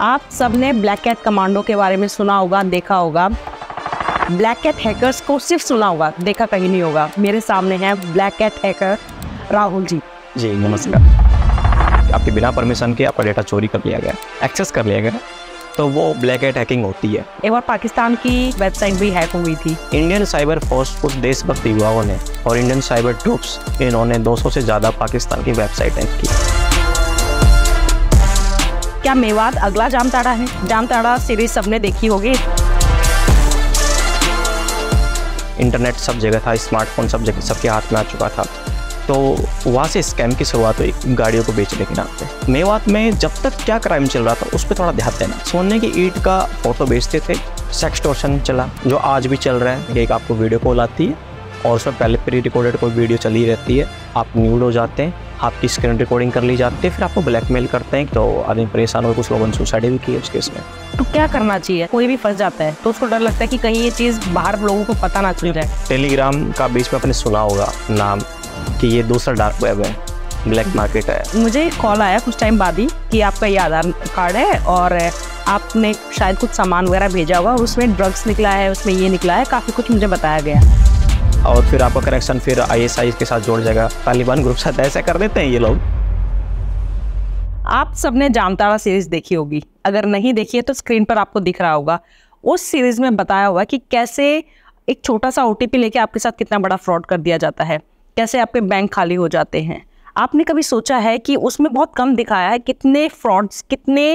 आप सब ने ब्लैक कैट कमांडो के बारे में सुना होगा देखा होगा ब्लैक कैट हैकर्स को सिर्फ सुना होगा देखा कहीं नहीं होगा मेरे सामने है black cat hacker Rahul ji ji नमस्कार आपके बिना परमिशन के आपका डेटा चोरी कर लिया गया एक्सेस कर लिया गया तो वो ब्लैक एट हैकिंग होती है एक बार पाकिस्तान की वेबसाइट भी हैक हुई थी इंडियन साइबर फोर्स कुछ देशभक्त युवाओं ने और इंडियन साइबर ट्रूप्स इन्होंने 200 से ज़्यादा पाकिस्तान की वेबसाइट हैक की क्या मेवात अगला जामताड़ा है जामताड़ा सीरीज सबने देखी होगी इंटरनेट सब जगह था स्मार्टफोन सब जगह सबके हाथ में आ चुका था तो वहाँ से स्कैम की शुरुआत हुई गाड़ियों को बेचने के नाम पे मेवात में जब तक क्या क्राइम चल रहा था उस पर थोड़ा ध्यान देना सोने की ईट का फोटो बेचते थे सेक्सटोशन चला जो आज भी चल रहा है एक आपको वीडियो कॉल आती है और उसमें पहले प्री रिकॉर्डेड कोई वीडियो चली रहती है आप न्यूड हो जाते हैं आपकी स्क्रीन रिकॉर्डिंग कर ली जाती है फिर आपको ब्लैकमेल करते हैं तो आदमी परेशान हो कुछ लोगों ने सुसाइड भी की है उस केस में तो क्या करना चाहिए कोई भी फंस जाता है तो उसको डर लगता है कि कहीं ये चीज़ बाहर लोगों को पता ना चल जाए टेलीग्राम का बीच में आपने सुना होगा नाम कि ये दूसरा डार्क वेब है ब्लैक मार्केट है मुझे कॉल आया कुछ टाइम बाद ही कि आपका ये आधार कार्ड है और आपने शायद कुछ सामान वगैरह भेजा हुआ उसमें ड्रग्स निकला है उसमें ये निकला है काफ़ी कुछ मुझे बताया गया और फिर आपका कनेक्शन फिर आईएसआई के साथ जोड़ जाएगा तालिबान ग्रुप साथ ऐसा कर देते हैं ये लोग आप सबने जामतारा सीरीज देखी होगी अगर नहीं देखी है तो स्क्रीन पर आपको दिख रहा होगा उस सीरीज में बताया हुआ कि कैसे एक छोटा सा ओ लेके आपके साथ कितना बड़ा फ्रॉड कर दिया जाता है कैसे आपके बैंक खाली हो जाते हैं आपने कभी सोचा है कि उसमें बहुत कम दिखाया है कितने फ्रॉड्स कितने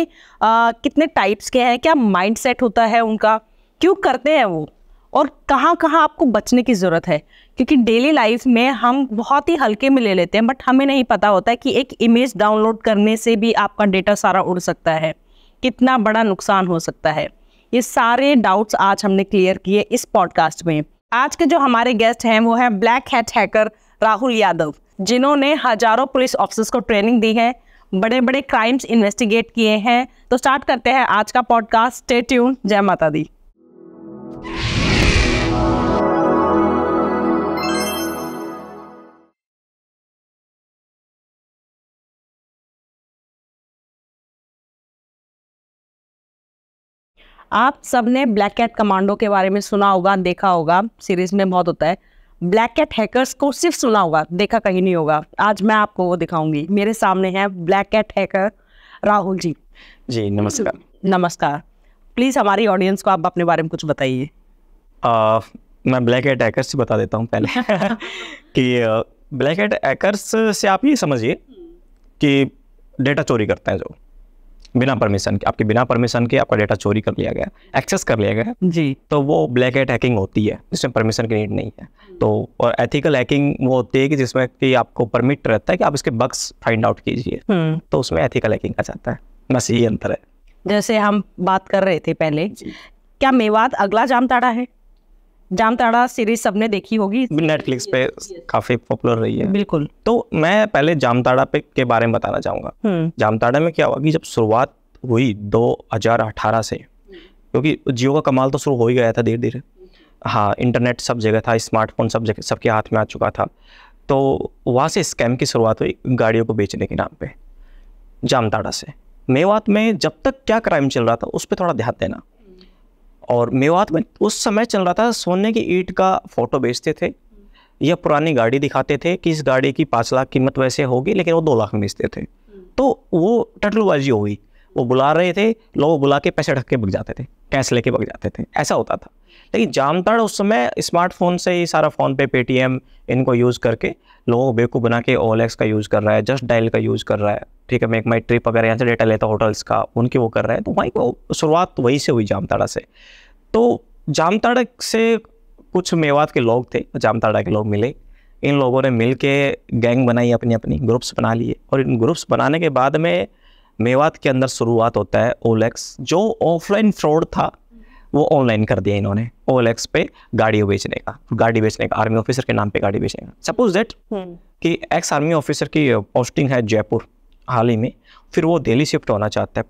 आ, कितने टाइप्स के हैं क्या माइंडसेट होता है उनका क्यों करते हैं वो और कहाँ कहाँ आपको बचने की ज़रूरत है क्योंकि डेली लाइफ में हम बहुत ही हल्के में ले लेते हैं बट हमें नहीं पता होता है कि एक इमेज डाउनलोड करने से भी आपका डेटा सारा उड़ सकता है कितना बड़ा नुकसान हो सकता है ये सारे डाउट्स आज हमने क्लियर किए इस पॉडकास्ट में आज के जो हमारे गेस्ट हैं वो हैं black hat hacker Rahul Yadav जिन्होंने हजारों पुलिस ऑफिसर्स को ट्रेनिंग दी है बड़े बड़े क्राइम्स इन्वेस्टिगेट किए हैं तो स्टार्ट करते हैं आज का पॉडकास्ट स्टे ट्यून जय माता दी आप सब ने ब्लैक कैट कमांडो के बारे में सुना होगा देखा होगा सीरीज में बहुत होता है ब्लैक कैट हैकर्स को सिर्फ सुना होगा देखा कहीं नहीं होगा आज मैं आपको वो दिखाऊंगी मेरे सामने है black cat hacker Rahul ji ji नमस्कार नमस्कार प्लीज़ हमारी ऑडियंस को आप अपने बारे में कुछ बताइए मैं ब्लैक एट हैकर्स से बता देता हूँ पहले कि ब्लैक एट हैकर्स से आप ये समझिए कि डेटा चोरी करते हैं जो बिना परमिशन के आपके बिना परमिशन के आपका डेटा चोरी कर लिया गया एक्सेस कर लिया गया जी तो वो ब्लैक हेड हैकिंग होती है जिसमें परमिशन की नीड नहीं है तो और एथिकल हैकिंग वो होती है कि जिसमें कि आपको परमिट रहता है कि आप इसके बग्स फाइंड आउट कीजिए हम्म। तो उसमें एथिकल हैकिंग आ जाता है बस यही अंतर है जैसे हम बात कर रहे थे पहले क्या मेवात अगला जामताड़ा है जामताड़ा सीरीज सबने देखी होगी नेटफ्लिक्स पे काफी पॉपुलर रही है बिल्कुल तो मैं पहले जामताड़ा पे के बारे में बताना चाहूंगा हम्म। जामताड़ा में क्या हुआ कि जब शुरुआत हुई 2018 से क्योंकि जियो का कमाल तो शुरू हो ही गया था धीरे धीरे हाँ इंटरनेट सब जगह था स्मार्टफोन सब जगह सबके हाथ में आ चुका था तो वहाँ से स्कैम की शुरुआत हुई गाड़ियों को बेचने के नाम पे जामताड़ा से मेवात में जब तक क्या क्राइम चल रहा था उस पर थोड़ा ध्यान देना और मेवात में उस समय चल रहा था सोने की ईट का फ़ोटो बेचते थे या पुरानी गाड़ी दिखाते थे कि इस गाड़ी की पाँच लाख कीमत वैसे होगी लेकिन वो दो लाख में बेचते थे तो वो टटलूबाजी हो गई वो बुला रहे थे लोग बुला के पैसे ढक के बग जाते थे कैश लेके बग जाते थे ऐसा होता था लेकिन जामताड़ उस समय स्मार्टफोन से ही सारा फ़ोन पे पेटीएम इनको यूज़ करके लोगों को बेवकूफ़ बना के ओलेक्स का यूज़ कर रहा है जस्ट डायल का यूज़ कर रहा है ठीक है एक माई ट्रिप वगैरह यहाँ से डेटा लेता होटल्स का उनकी वो कर रहा है तो वहीं को शुरुआत तो वहीं से हुई जामताड़ा से तो जामताड़ा से कुछ मेवात के लोग थे जामताड़ा के लोग मिले इन लोगों ने मिल के गैंग बनाई अपनी अपनी ग्रुप्स बना लिए और इन ग्रुप्स बनाने के बाद में मेवात के अंदर शुरुआत होता है ओलेक्स जो ऑफलाइन फ्रॉड था वो ऑनलाइन कर दिया इन्होंने ओ पे गाड़ी बेचने का गाड़ी बेचने का आर्मी ऑफिसर के नाम पे गाड़ी बेचने का सपोज दैट हम्म। कि एक्स आर्मी ऑफिसर की पोस्टिंग है जयपुर हाल ही में फिर वो दिल्ली शिफ्ट होना चाहता है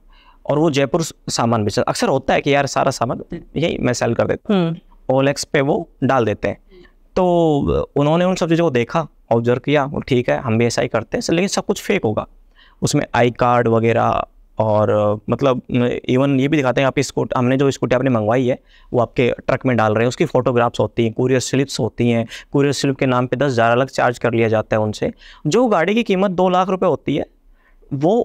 और वो जयपुर सामान बेचता अक्सर होता है कि यार सारा सामान यही मैं सेल कर देता हूँ ओलेक्स हम्म। पे वो डाल देते हैं तो उन्होंने उन सब चीज़ों को देखा ऑब्जर्व किया ठीक है हम भी ऐसा ही करते हैं लेकिन सब कुछ फेक होगा उसमें आई कार्ड वगैरह और मतलब इवन ये भी दिखाते हैं आपकी स्कूट हमने जो स्कूटी आपने मंगवाई है वो आपके ट्रक में डाल रहे हैं उसकी फोटोग्राफ्स होती हैं कुरियर स्लिप्स होती हैं कुरियर स्लिप के नाम पे दस हज़ार अलग चार्ज कर लिया जाता है उनसे जो गाड़ी की कीमत दो लाख रुपए होती है वो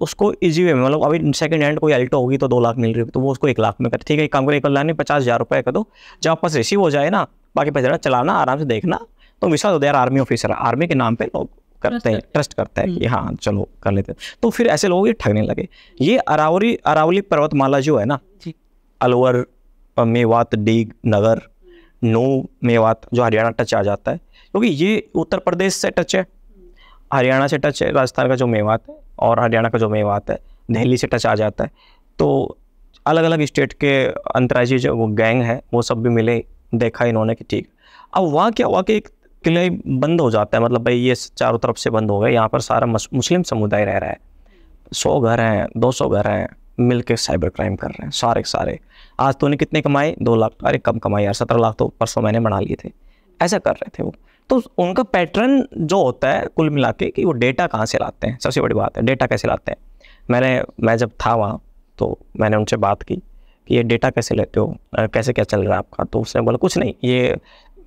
उसको इजी वे में मतलब अभी सेकंड हैंड कोई अल्टो होगी तो दो लाख मिल रही है तो वो उसको एक लाख में कर ठीक है एक काम करें एक लाख पचास हज़ार रुपये कर दो जब पास रिसीव हो जाए ना बाकी पैसा चलाना आराम से देखना तो विश्वास होता यार आर्मी ऑफिसर आर्मी के नाम पर लोग तो करते हैं ट्रस्ट करता है कि हम्म। हाँ चलो कर लेते हैं तो फिर ऐसे लोग ये ठगने लगे ये अरावली अरावली पर्वतमाला जो है ना अलवर मेवात डीग नगर नो मेवात जो हरियाणा टच आ जाता है क्योंकि ये उत्तर प्रदेश से टच है हरियाणा से टच है राजस्थान का जो मेवात है और हरियाणा का जो मेवात है दिल्ली से टच आ जाता है तो अलग अलग स्टेट के अंतर्राज्यीय जो गैंग है वो सब भी मिले देखा इन्होंने कि ठीक अब वहाँ क्या हुआ कि एक के बंद हो जाता है मतलब भाई ये चारों तरफ से बंद हो गए यहाँ पर सारा मुस्लिम समुदाय रह रहा है सौ घर हैं दो सौ घर हैं मिल के साइबर क्राइम कर रहे हैं सारे सारे आज तो उन्हें कितने कमाए दो लाख अरे कम कमाए यार सत्रह लाख तो परसों मैंने बना लिए थे ऐसा कर रहे थे वो तो उनका पैटर्न जो होता है कुल मिला के कि वो डेटा कहाँ से लाते हैं सबसे बड़ी बात है डेटा कैसे लाते हैं मैंने मैं जब था वहाँ तो मैंने उनसे बात की कि ये डेटा कैसे लेते हो कैसे क्या चल रहा है आपका तो उसने बोला कुछ नहीं ये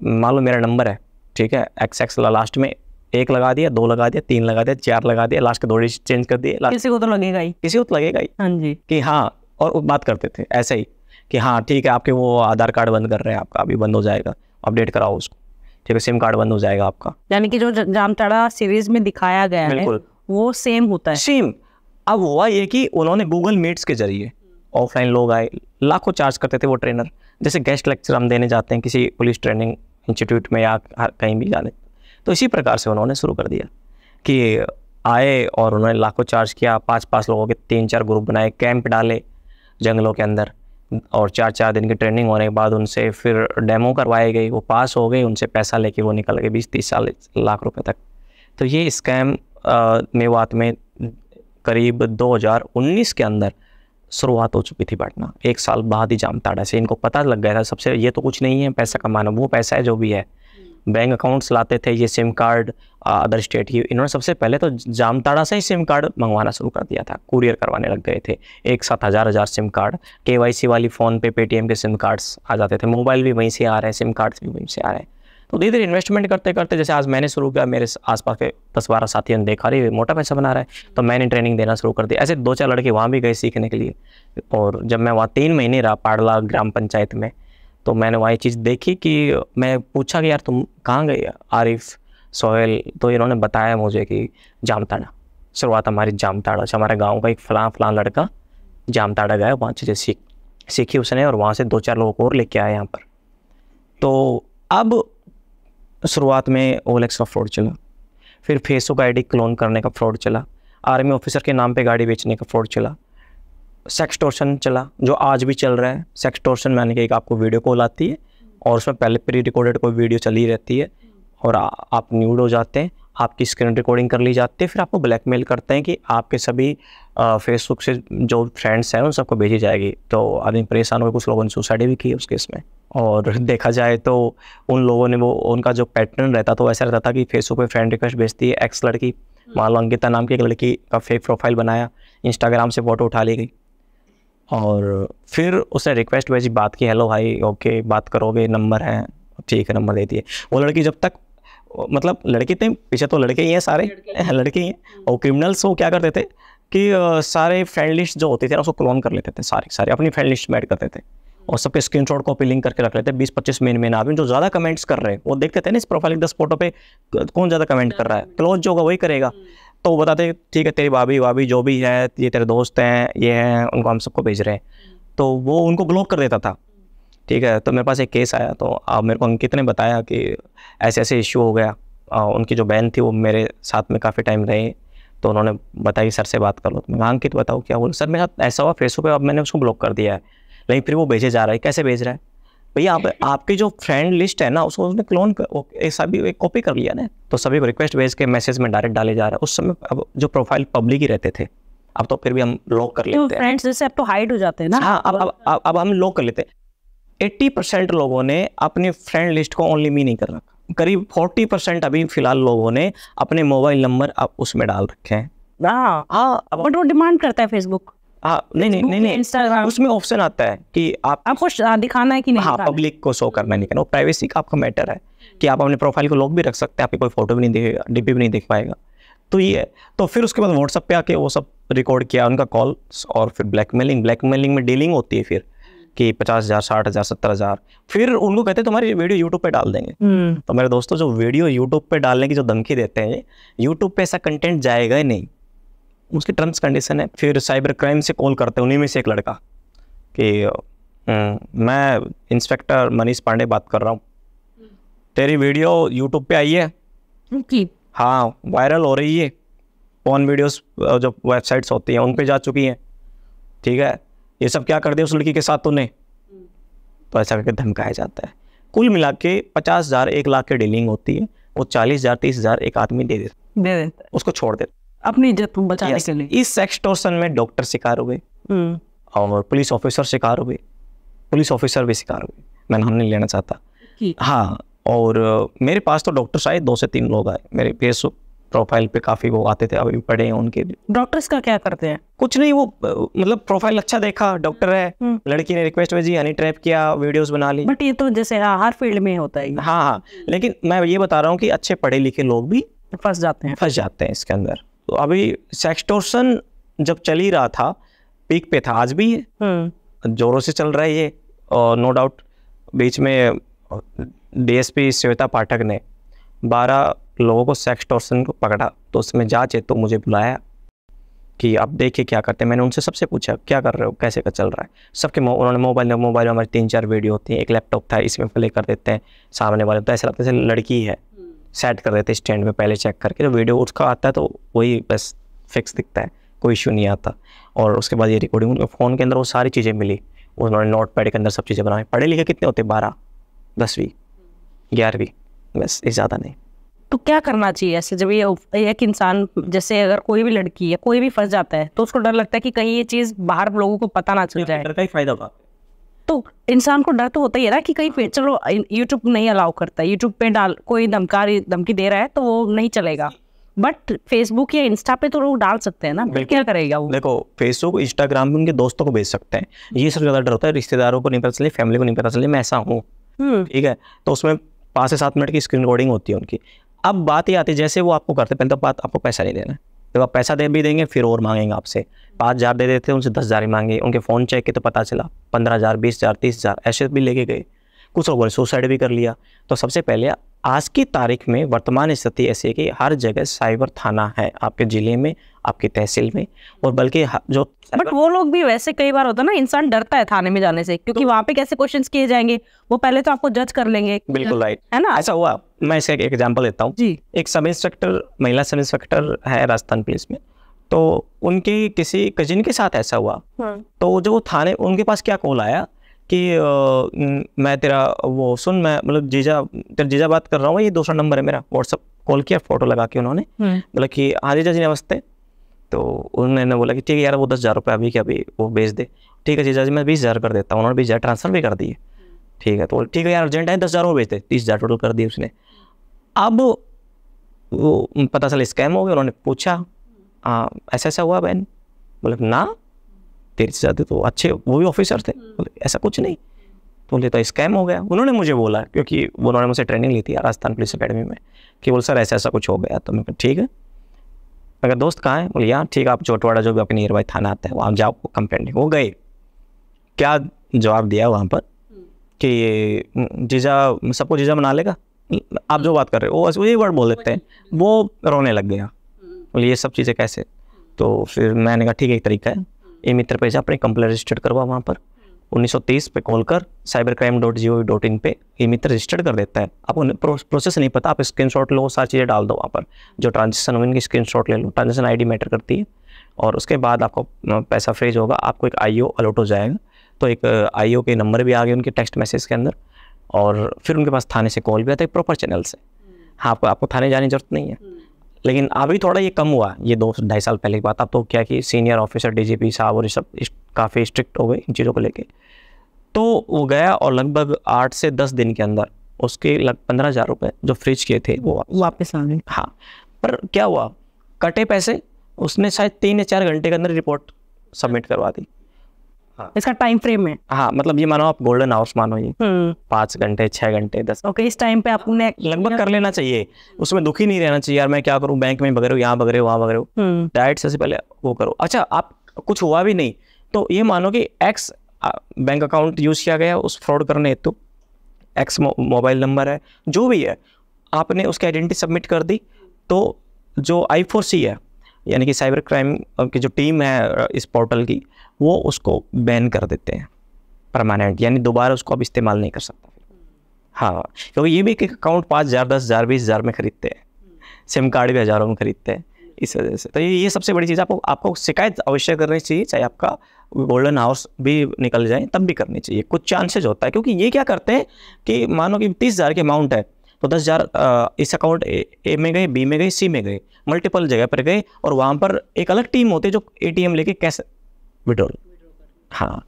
मान लो मेरा नंबर है ठीक है एक्स एक्स लास्ट में एक लगा दिया दो लगा दिया तीन लगा दिया चार लगा दिया लास्ट के दो डिजिट चेंज कर दिए किसी को तो लगेगा ही किसी को तो लगेगा ही हाँ जी कि हाँ और बात करते थे ऐसे ही कि हाँ ठीक है आपके वो आधार कार्ड बंद कर रहे हैं आपका अभी बंद हो जाएगा अपडेट कराओ उसको ठीक है सिम कार्ड बंद हो जाएगा आपका यानी कि जो जामताड़ा सीरीज में दिखाया गया है वो सेम होता है सेम अब हुआ ये कि उन्होंने गूगल मीट्स के जरिए ऑफलाइन लोग आए लाखों चार्ज करते थे वो ट्रेनर जैसे गेस्ट लेक्चर हम देने जाते हैं किसी पुलिस ट्रेनिंग इंस्टीट्यूट में या कहीं भी जाने तो इसी प्रकार से उन्होंने शुरू कर दिया कि आए और उन्होंने लाखों चार्ज किया पाँच पाँच लोगों के तीन चार ग्रुप बनाए कैंप डाले जंगलों के अंदर और चार चार दिन की ट्रेनिंग होने के बाद उनसे फिर डेमो करवाए गए वो पास हो गए उनसे पैसा लेके वो निकल गए बीस तीस साल लाख रुपए तक तो ये स्कैम मेवात में करीब 2019 के अंदर शुरुआत हो चुकी थी बैठना एक साल बाद ही जाम ताड़ा से इनको पता लग गया था सबसे ये तो कुछ नहीं है पैसा कमाना वो पैसा है जो भी है हम्म। बैंक अकाउंट्स लाते थे ये सिम कार्ड अदर स्टेट की इन्होंने सबसे पहले तो जामताड़ा से ही सिम कार्ड मंगवाना शुरू कर दिया था कुरियर करवाने लग गए थे एक साथ हज़ार हज़ार sim card K Y C वाली फ़ोन पे पेटीएम के सिम कार्ड्स आ जाते थे मोबाइल भी वहीं से आ रहे हैं सिम कार्ड्स भी वहीं से आ रहे हैं तो धीरे धीरे इन्वेस्टमेंट करते करते जैसे आज मैंने शुरू किया मेरे आसपास के दस बारह साथियों ने देखा रही मोटा पैसा बना रहा है तो मैंने ट्रेनिंग देना शुरू कर दी ऐसे दो चार लड़के वहाँ भी गए सीखने के लिए और जब मैं वहाँ तीन महीने रहा पाड़ला ग्राम पंचायत में तो मैंने वहाँ ये चीज़ देखी कि मैं पूछा कि यार तुम कहाँ गए आरिफ सोहेल तो इन्होंने बताया मुझे कि जामताड़ा शुरुआत हमारी जामताड़ा से हमारे गाँव का एक फलां फलां लड़का जामताड़ा गया वहाँ चीज़ें सीख सीखी उसने और वहाँ से दो चार लोगों को और लेके आए यहाँ पर तो अब शुरुआत में ओलेक्स का फ्रॉड चला फिर फेसबुक आईडी क्लोन करने का फ्रॉड चला आर्मी ऑफिसर के नाम पे गाड़ी बेचने का फ्रॉड चला सेक्स टोर्शन चला जो आज भी चल रहा है सेक्स टोर्शन मैंने कहा आपको वीडियो कॉल आती है और उसमें पहले प्री रिकॉर्डेड कोई वीडियो चली रहती है और आ, आप न्यूड हो जाते हैं आपकी स्क्रीन रिकॉर्डिंग कर ली जाती है फिर आपको ब्लैकमेल करते हैं कि आपके सभी फेसबुक से जो फ्रेंड्स हैं उन सबको भेजी जाएगी तो आदमी परेशान हो गए कुछ लोगों ने सुसाइड भी की है उस केस में और देखा जाए तो उन लोगों ने वो उनका जो पैटर्न रहता था वो ऐसा रहता था कि फेसबुक पे फ्रेंड रिक्वेस्ट भेजती है एक्स लड़की हम्म। मान लो अंकिता नाम की एक लड़की का फेक प्रोफाइल बनाया इंस्टाग्राम से फ़ोटो उठा ली गई और फिर उसने रिक्वेस्ट भेजी बात की हेलो भाई ओके बात करोगे नंबर है ठीक है नंबर देती है वो लड़की जब तक मतलब लड़के थे पीछे तो लड़के ही हैं सारे लड़के ही हैं हम्म। और क्रिमिनल्स वो क्या करते थे कि सारे फ्रेंड लिस्ट जो होती थे ना उसको क्लोन कर लेते थे सारे सारे अपनी फ्रेंड लिस्ट में ऐड करते थे और सबके स्क्रीन शॉट कॉपी लिंक करके रख लेते हैं बीस पच्चीस मेन मेन आदमी जो ज़्यादा कमेंट्स कर रहे हैं वो देखते थे ना इस प्रोफाइल दस फोटो पे कौन ज़्यादा कमेंट कर रहा है क्लोज हम्म। जो होगा वही करेगा तो वो बताते ठीक है तेरी भाभी वाभी जो भी है ये तेरे दोस्त हैं ये हैं उनको हम सबको भेज रहे हैं हम्म। तो वो उनको ब्लॉक कर देता था हम्म। ठीक है तो मेरे पास एक केस आया तो आप मेरे को अंकित ने बताया कि ऐसे ऐसे इश्यू हो गया आ, उनकी जो बहन थी वो मेरे साथ में काफ़ी टाइम रही तो उन्होंने बताया सर से बात कर लो तो मैं अंकित बताओ क्या बोलो सर मेरे साथ ऐसा हुआ फेसबुक पर अब मैंने उसको ब्लॉक कर दिया है लेकिन फिर वो भेजे जा रहा है कैसे भेज रहा है भैया आप आपकी जो फ्रेंड लिस्ट है ना उसको उसने क्लोन कर सभी कॉपी कर लिया ना तो सभी को रिक्वेस्ट भेज के मैसेज में डायरेक्ट डाले जा रहा है उस समय अब जो प्रोफाइल पब्लिक ही रहते थे अब तो फिर भी हम लॉक कर तो लेते हैं फ्रेंड्स जैसे अब तो हाइड हो जाते हैं ना हाँ अब अब अब, हम लॉक कर लेते एट्टी परसेंट लोगों ने अपने फ्रेंड लिस्ट को ओनली मी नहीं कर रखा करीब फोर्टी परसेंट अभी फिलहाल लोगों ने अपने मोबाइल नंबर अब उसमें डाल रखे हैं हाँ, हाँ बट वो डिमांड करता है फेसबुक हाँ नहीं नहीं नहीं नहीं उसमें ऑप्शन आता है कि आप आपको दिखाना है कि नहीं हाँ पब्लिक को शो करना नहीं करना प्राइवेसी का आपका मैटर है कि आप अपने प्रोफाइल को लॉक भी रख सकते हैं आपकी कोई फोटो भी नहीं दिखेगा डिपी भी नहीं दिख पाएगा तो ये है तो फिर उसके बाद व्हाट्सअप पे आके वो सब रिकॉर्ड किया उनका कॉल और फिर ब्लैकमेलिंग ब्लैकमेलिंग में डीलिंग होती है फिर कि पचास हज़ार साठ हज़ार सत्तर हज़ार फिर उनको कहते हैं तुम्हारी वीडियो यूट्यूब पे डाल देंगे हम्म। तो मेरे दोस्तों जो वीडियो यूट्यूब पे डालने की जो धमकी देते हैं यूट्यूब पे ऐसा कंटेंट जाएगा ही नहीं उसके टर्म्स कंडीशन है फिर साइबर क्राइम से कॉल करते हैं उन्हीं में से एक लड़का कि हम्म, मैं इंस्पेक्टर मनीष पांडे बात कर रहा हूँ तेरी वीडियो यूट्यूब पे आई है okay. हाँ वायरल हो रही है पॉन वीडियोस जो वेबसाइट्स होती हैं उन पे जा चुकी हैं ठीक है ये सब क्या कर दिया उस लड़की के साथ तूने तो ऐसा करके धमकाया जाता है कुल मिला के पचास हज़ार एक लाख की डीलिंग होती है वो चालीस हज़ार तीस हज़ार एक आदमी दे देता दे दे। उसको छोड़ देता अपनी इज्जत बचाने yes. के लिए इस एक्सटोर्शन में डॉक्टर शिकार हुए हम्म। और पुलिस ऑफिसर शिकार हुए पुलिस ऑफिसर भी शिकार हुए मैं नाम नहीं लेना चाहता हाँ और मेरे पास तो डॉक्टर आए दो से तीन लोग आए मेरे पेस प्रोफाइल पे काफ़ी वो आते थे अभी पढ़े हैं उनके डॉक्टर्स का क्या करते हैं कुछ नहीं वो मतलब प्रोफाइल अच्छा देखा डॉक्टर है हम्म। लड़की ने रिक्वेस्ट भेजी हनी ट्रैप किया वीडियोस बना ली बट ये तो जैसे हर फील्ड में होता है हाँ हाँ लेकिन मैं ये बता रहा हूँ कि अच्छे पढ़े लिखे लोग भी फंस जाते हैं फंस जाते हैं इसके अंदर तो अभी सेक्सटोर्सन जब चल ही रहा था पीक पे था आज भी है हम्म। जोरों से चल रहा है ये और नो डाउट बीच में डीएसपी श्वेता पाठक ने बारह लोगों को सेक्स टोर्सन को पकड़ा तो उसमें जाँच है तो मुझे बुलाया कि आप देखिए क्या करते हैं मैंने उनसे सबसे पूछा क्या कर रहे हो कैसे का चल रहा है सबके उन्होंने मोबाइल मोबाइल में हमारी तीन चार वीडियो होती हैं एक लैपटॉप था इसमें प्ले कर देते हैं सामने वाले तो ऐसा लगता है लड़की है सेट कर देते स्टैंड में पहले चेक करके जो वीडियो उसका आता है तो वही बस फिक्स दिखता है कोई इशू नहीं आता और उसके बाद ये रिकॉर्डिंग उनके फ़ोन के अंदर वो सारी चीज़ें मिली उन्होंने नोट पैड के अंदर सब चीज़ें बनाई पढ़े लिखे कितने होते बारह दसवीं ग्यारहवीं बस ये ज़्यादा नहीं तो क्या करना चाहिए ऐसे जब ये एक इंसान जैसे अगर कोई भी लड़की या कोई भी फंस जाता है तो उसको डर लगता है कि कहीं ये चीज़ बाहर लोगों को पता ना चल जाए डर का ही फायदा होगा तो इंसान को डर तो होता ही है ना कि कहीं पे चलो यूट्यूब नहीं अलाउ करता यूट्यूब पे डाल कोई धमका धमकी दे रहा है तो वो नहीं चलेगा बट फेसबुक या इंस्टा पे तो लोग डाल सकते हैं ना क्या करेगा वो देखो फेसबुक इंस्टाग्राम पे उनके दोस्तों को भेज सकते हैं ये सबसे ज्यादा डर होता है रिश्तेदारों को नहीं पता चले फैमिली को नहीं पता चले मैं ऐसा हूँ हम्म। ठीक है तो उसमें पाँच से सात मिनट की स्क्रीन रिकॉर्डिंग होती है उनकी अब बात ये आती है जैसे वो आपको करते पहले तो बात आपको पैसा नहीं देना जब आप पैसा दे भी देंगे फिर और मांगेंगे आपसे पाँच हज़ार दे देते उनसे दस हज़ार ही मांगे उनके फ़ोन चेक के तो पता चला पंद्रह हज़ार बीस हज़ार तीस हज़ार ऐसे भी लेके गए कुछ लोगों ने सुसाइड भी कर लिया तो सबसे पहले आज की तारीख में वर्तमान स्थिति ऐसी है कि हर जगह साइबर थाना है आपके ज़िले में आपकी तहसील में और बल्कि जो बट वो लोग भी वैसे कई बार होता है ना इंसान डरता है थाने में जाने से क्योंकि तो, वहाँ पे कैसे क्वेश्चंस किए जाएंगे वो पहले तो आपको जज कर लेंगे बिल्कुल राइट है ना ऐसा हुआ मैं इसका एक एग्जाम्पल देता हूँ जी एक सब इंस्पेक्टर महिला सब इंस्पेक्टर है राजस्थान पुलिस में तो उनके किसी कजिन के साथ ऐसा हुआ हाँ। तो जो थाने उनके पास क्या कॉल आया कि आ, मैं तेरा वो सुन मैं मतलब जीजा तेरा जीजा बात कर रहा हूँ ये दूसरा नंबर है मेरा व्हाट्सअप कॉल किया फ़ोटो लगा के उन्होंने हम्म। बोला कि हाँ जीजा जी नमस्ते तो उन्होंने बोला कि ठीक है यार वो दस हज़ार रुपये अभी के अभी वो भेज दे ठीक है जीजा जी मैं बीस हज़ार कर देता हूँ उन्होंने बीस हज़ार ट्रांसफर भी कर दिए ठीक है तो ठीक है यार अर्जेंट है दस हज़ार वो भेज दे तीस हज़ार टोटल कर दिए उसने अब वो पता चला स्कैम हो गया उन्होंने पूछा हाँ, ऐसा ऐसा हुआ बहन बोले ना तेरे से जाते तो अच्छे वो भी ऑफिसर थे बोले ऐसा कुछ नहीं तो बोले तो स्कैम हो गया उन्होंने मुझे बोला क्योंकि उन्होंने मुझसे ट्रेनिंग ली थी राजस्थान पुलिस अकेडमी में कि बोल सर ऐसा ऐसा कुछ हो गया तो मैं ठीक है अगर दोस्त कहाँ है बोले यहाँ ठीक है आप चोटवाड़ा जो भी अपने नियर बाई थाना आते हैं वहाँ जाओ कंप्लेंट वो गए क्या जवाब दिया वहाँ पर कि जीजा सबको जीजा मना लेगा आप जो बात कर रहे हो वो यही वर्ड बोल देते हैं वो रोने लग गया बोले ये सब चीज़ें कैसे तो फिर मैंने कहा ठीक है एक तरीका है ये मित्र पैसा अपने कंप्लेंट रजिस्टर्ड करवा वहाँ पर 1930 पे कॉल कर cyber crime dot G O V dot in पर ये मित्र रजिस्टर्ड कर देता है आपको प्रोसेस नहीं पता आप स्क्रीन शॉट लो सारी चीज़ें डाल दो वहाँ पर जो ट्रांजेक्शन हो इनकी स्क्रीन शॉट ले लो ट्रांजेक्शन आई डी मैटर करती है और उसके बाद आपको पैसा फ्रेज होगा आपको एक आई ओ अलॉट हो जाएगा तो एक आई ओ के नंबर भी आ गए उनके टेक्स्ट मैसेज के अंदर और फिर उनके पास थाने से कॉल भी आता है प्रॉपर चैनल से हाँ आपको आपको थाने जाने की जरूरत नहीं है लेकिन अभी थोड़ा ये कम हुआ ये दो ढाई साल पहले की बात अब तो क्या कि सीनियर ऑफिसर डीजीपी साहब और ये सब काफ़ी स्ट्रिक्ट हो गए इन चीज़ों को लेके तो वो गया और लगभग आठ से दस दिन के अंदर उसके लग पंद्रह हज़ार रुपये जो फ्रिज किए थे वो वापस आ गए हाँ पर क्या हुआ कटे पैसे उसने शायद तीन या चार घंटे के अंदर रिपोर्ट सबमिट करवा दी हाँ, इसका टाइम फ्रेम है हाँ मतलब ये मानो आप गोल्डन आवर्स मानो ये हम्म। पांच घंटे छह घंटे दस ओके इस टाइम पे आपने हाँ, लगभग कर लेना चाहिए हम्म। उसमें दुखी नहीं रहना चाहिए यार मैं क्या करूँ बैंक में बगरे हो यहाँ बगरे हो वहाँ बगरे हो डाइट हम्म। से पहले वो करो अच्छा आप कुछ हुआ भी नहीं तो ये मानो कि एक्स बैंक अकाउंट यूज किया गया उस फ्रॉड करने हेतु एक्स मोबाइल नंबर है जो भी है आपने उसकी आइडेंटिटी सबमिट कर दी तो जो आई फोर सी है यानी कि साइबर क्राइम की जो टीम है इस पोर्टल की वो उसको बैन कर देते हैं परमानेंट यानी दोबारा उसको अब इस्तेमाल नहीं कर सकता हाँ क्योंकि ये भी एक अकाउंट पाँच हज़ार दस हज़ार बीस हज़ार में ख़रीदते हैं सिम कार्ड भी हज़ारों में ख़रीदते हैं इस वजह से तो ये सबसे बड़ी चीज़ आपको आपको शिकायत अवश्य करनी चाहिए चाहे आपका गोल्डन हाउस भी निकल जाए तब भी करनी चाहिए कुछ चांसेज होता है क्योंकि ये क्या करते हैं कि मानो कि तीस हज़ार की अमाउंट है तो दस हज़ार इस अकाउंट ए में गए बी में गए सी में गए मल्टीपल जगह पर गए और वहाँ पर एक अलग टीम होती है जो ए टी एम लेके कैसे विड्रॉल हाँ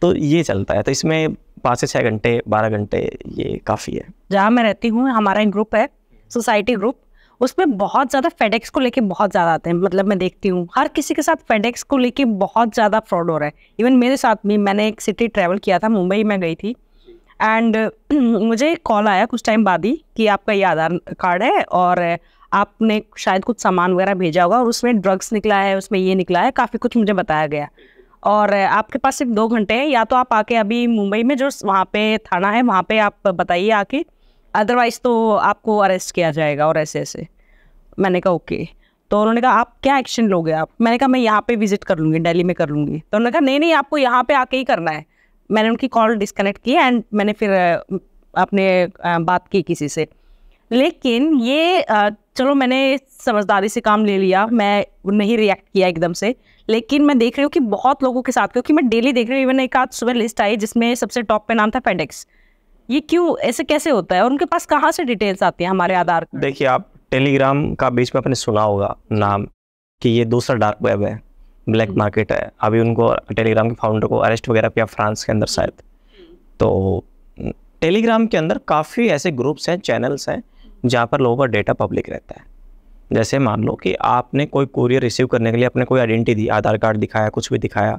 तो ये चलता है तो इसमें पाँच से छः घंटे बारह घंटे ये काफ़ी है जहाँ मैं रहती हूँ हमारा एक ग्रुप है सोसाइटी ग्रुप उसमें बहुत ज़्यादा फेडेक्स को लेके बहुत ज़्यादा आते हैं मतलब मैं देखती हूँ हर किसी के साथ फेडेक्स को लेके बहुत ज़्यादा फ्रॉड हो रहा है इवन मेरे साथ भी मैंने एक सिटी ट्रैवल किया था मुंबई में गई थी एंड मुझे कॉल आया कुछ टाइम बाद ही कि आपका ये आधार कार्ड है और आपने शायद कुछ सामान वगैरह भेजा होगा और उसमें ड्रग्स निकला है उसमें ये निकला है काफ़ी कुछ मुझे बताया गया और आपके पास सिर्फ दो घंटे हैं या तो आप आके अभी मुंबई में जो वहाँ पे थाना है वहाँ पे आप बताइए आके अदरवाइज़ तो आपको अरेस्ट किया जाएगा और ऐसे ऐसे मैंने कहा ओके तो उन्होंने कहा आप क्या एक्शन लोगे आप मैंने कहा मैं यहाँ पे विजिट कर लूँगी डेली में कर लूँगी तो उन्होंने कहा नहीं नहीं आपको यहाँ पे आके ही करना है मैंने उनकी कॉल डिस्कनेक्ट की एंड मैंने फिर अपने बात की किसी से लेकिन ये चलो मैंने समझदारी से काम ले लिया मैं नहीं रिएक्ट किया एकदम से लेकिन मैं देख रही हूँ कि बहुत लोगों के साथ क्योंकि मैं डेली देख रही हूँ इवन एक आज सुबह लिस्ट आई जिसमें सबसे टॉप पे नाम था फेडेक्स ये क्यों ऐसे कैसे होता है और उनके पास कहाँ से डिटेल्स आती हैं हमारे आधार देखिए आप टेलीग्राम का बीच में आपने सुना होगा नाम कि ये दूसरा डार्क वेब है ब्लैक मार्केट hmm. है अभी उनको टेलीग्राम के फाउंडर को अरेस्ट वगैरह किया फ्रांस के अंदर शायद hmm. तो टेलीग्राम के अंदर काफ़ी ऐसे ग्रुप्स हैं चैनल्स हैं जहाँ पर लोगों का डेटा पब्लिक रहता है जैसे मान लो कि आपने कोई कुरियर रिसीव करने के लिए अपने कोई आइडेंटिटी दी आधार कार्ड दिखाया कुछ भी दिखाया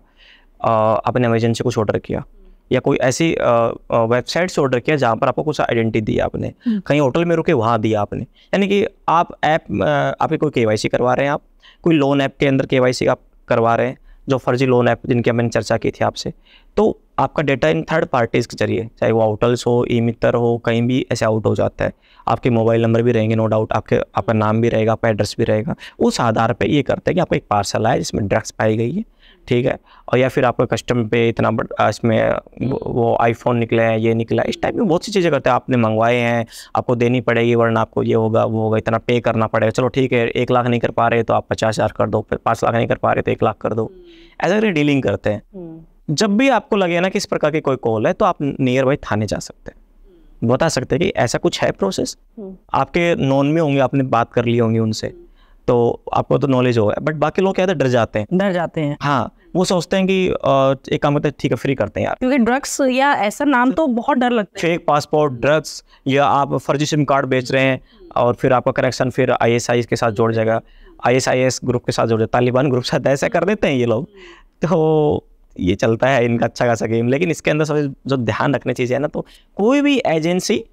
अपने अमेजन से कुछ ऑर्डर किया hmm. या कोई ऐसी वेबसाइट से ऑर्डर किया जहाँ पर आपको कुछ आइडेंटिटी दी आपने कहीं होटल में रुके वहाँ दिया आपने यानी कि आप ऐप आपकी कोई के करवा रहे हैं आप कोई लोन ऐप के अंदर के आप करवा रहे हैं जो फर्जी लोन ऐप जिनकी मैंने चर्चा की थी आपसे तो आपका डेटा इन थर्ड पार्टीज़ के जरिए चाहे वो आउटल्स हो ई मित्र हो कहीं भी ऐसे आउट हो जाता है आपके मोबाइल नंबर भी रहेंगे नो डाउट आपके आपका नाम भी रहेगा आपका एड्रेस भी रहेगा उस आधार पर ये करते हैं कि आपका एक पार्सल आया जिसमें ड्रग्स पाई गई है ठीक है और या फिर आपका कस्टम पे इतना बड़ा इसमें वो आईफोन निकले हैं ये निकला इस टाइप में बहुत सी चीज़ें करते हैं आपने मंगवाए हैं आपको देनी पड़ेगी वरना आपको ये होगा वो होगा इतना पे करना पड़ेगा चलो ठीक है एक लाख नहीं कर पा रहे तो आप पचास हज़ार कर दो फिर पाँच लाख नहीं कर पा रहे तो एक लाख कर दो हम्म। ऐसा करके डीलिंग करते हैं हम्म। जब भी आपको लगे ना कि इस प्रकार की कोई कॉल है तो आप नियर बाई थाने जा सकते हैं हम्म। बता सकते हैं कि ऐसा कुछ है प्रोसेस आपके नॉन में होंगे आपने बात कर ली होंगी उनसे तो आपको तो नॉलेज होगा बट बाकी लोग क्या है डर जाते हैं डर जाते हैं हाँ वो सोचते हैं कि एक काम करते हैं ठीक है फ्री करते हैं यार क्योंकि ड्रग्स या ऐसा नाम तो बहुत डर लगता है फेक पासपोर्ट ड्रग्स या आप फर्जी सिम कार्ड बेच रहे हैं और फिर आपका करेक्शन फिर आईएसआई के साथ जोड़ जाएगा आईएसआईएस ग्रुप के साथ जोड़ जाएगा तालिबान ग्रुप के साथ ऐसा कर देते हैं ये लोग तो ये चलता है इनका अच्छा खासा गेम लेकिन इसके अंदर सबसे जो ध्यान रखने चीज़ है ना तो कोई भी एजेंसी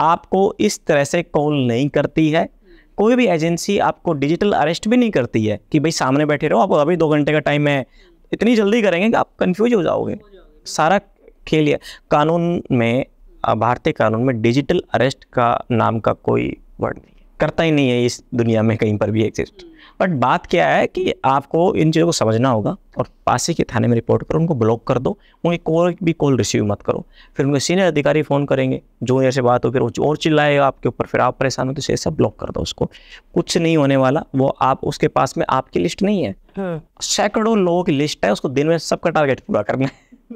आपको इस तरह से कॉल नहीं करती है कोई भी एजेंसी आपको डिजिटल अरेस्ट भी नहीं करती है कि भाई सामने बैठे रहो आप अभी दो घंटे का टाइम है इतनी जल्दी करेंगे कि आप कन्फ्यूज हो जाओगे सारा खेल है कानून में भारतीय कानून में डिजिटल अरेस्ट का नाम का कोई वर्ड नहीं करता ही नहीं है इस दुनिया में कहीं पर भी एग्जिस्ट बट बात क्या है कि आपको इन चीज़ों को समझना होगा और पास के थाने में रिपोर्ट करो उनको ब्लॉक कर दो उनके कोई भी कॉल रिसीव मत करो फिर उनके सीनियर अधिकारी फ़ोन करेंगे जूनियर से बात हो फिर वो और चिल्लाएगा आपके ऊपर फिर आप परेशान हो तो इसे सब ब्लॉक कर दो उसको कुछ नहीं होने वाला वो आप उसके पास में आपकी लिस्ट नहीं है हाँ। सैकड़ों लोगों की लिस्ट है उसको दिन में सबका टारगेट पूरा करना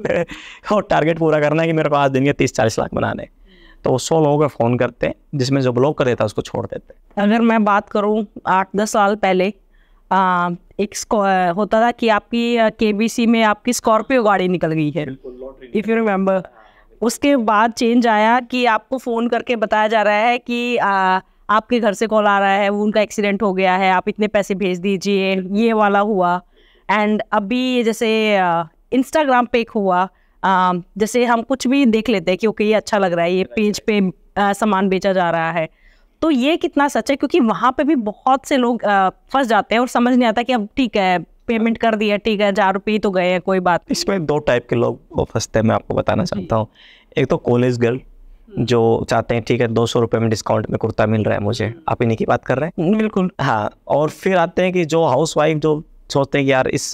है और टारगेट पूरा करना है कि मेरे पास दिन के तीस चालीस लाख बनाने हैं तो वो सौ लोगों का फ़ोन करते हैं जिसमें जो ब्लॉक कर देता है उसको छोड़ देते हैं अगर मैं बात करूँ आठ दस साल पहले आ, एक होता था कि आपकी के में आपकी स्कॉर्पियो गाड़ी निकल गई है इफ़ यू रिमेम्बर उसके बाद चेंज आया कि आपको फ़ोन करके बताया जा रहा है कि आ, आपके घर से कॉल आ रहा है उनका एक्सीडेंट हो गया है आप इतने पैसे भेज दीजिए ये वाला हुआ एंड अभी जैसे इंस्टाग्राम पे एक हुआ जैसे हम कुछ भी देख लेते हैं कि ओके ये अच्छा लग रहा है ये अच्छा पेज पे सामान बेचा जा रहा है तो ये कितना सच है क्योंकि वहाँ पे भी बहुत से लोग फंस जाते हैं और समझ नहीं आता कि अब ठीक है पेमेंट कर दिया ठीक है हजार रुपये तो गए हैं कोई बात इसमें दो टाइप के लोग फंसते हैं मैं आपको बताना चाहता हूँ एक तो कॉलेज गर्ल हम्म। जो चाहते हैं ठीक है दो सौ रुपये में डिस्काउंट में कुर्ता मिल रहा है मुझे हम्म। आप इन्हीं की बात कर रहे हैं बिल्कुल हाँ और फिर आते हैं कि जो हाउस वाइफ जो सोचते हैं कि यार इस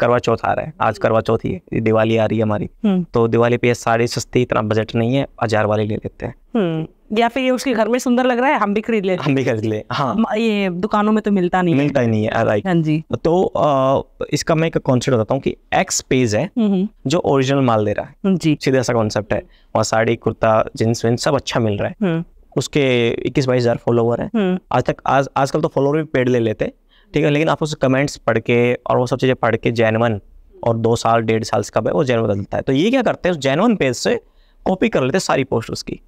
करवा चौथ आ रहा है आज करवा चौथ ही है दिवाली आ रही है हमारी हम्म। तो दिवाली पे साड़ी सस्ती इतना बजट नहीं है हजार वाली ले लेते हैं हम्म। या फिर ये उसके घर में सुंदर लग रहा है हम भी खरीद ले हम भी खरीद ले हाँ ये दुकानों में तो मिलता नहीं मिलता ही नहीं है राइट हाँ जी तो आ, इसका मैं एक कॉन्सेप्ट बताता हूँ कि एक्स पेज है हम्म, जो ओरिजिनल माल दे रहा है जी सीधा सा कॉन्सेप्ट है वहाँ साड़ी कुर्ता जींस वींस सब अच्छा मिल रहा है उसके इक्कीस बाईस हजार फॉलोवर है आज तक आज आजकल तो फॉलोवर भी पेड ले लेते हैं ठीक है लेकिन आप उस कमेंट्स पढ़ के और वो सब चीज़ें पढ़ के जैनवन और दो साल डेढ़ साल से कब है वो जैन बदलता है तो ये क्या करते हैं उस जैनवन पेज से कॉपी कर लेते हैं सारी पोस्ट उसकी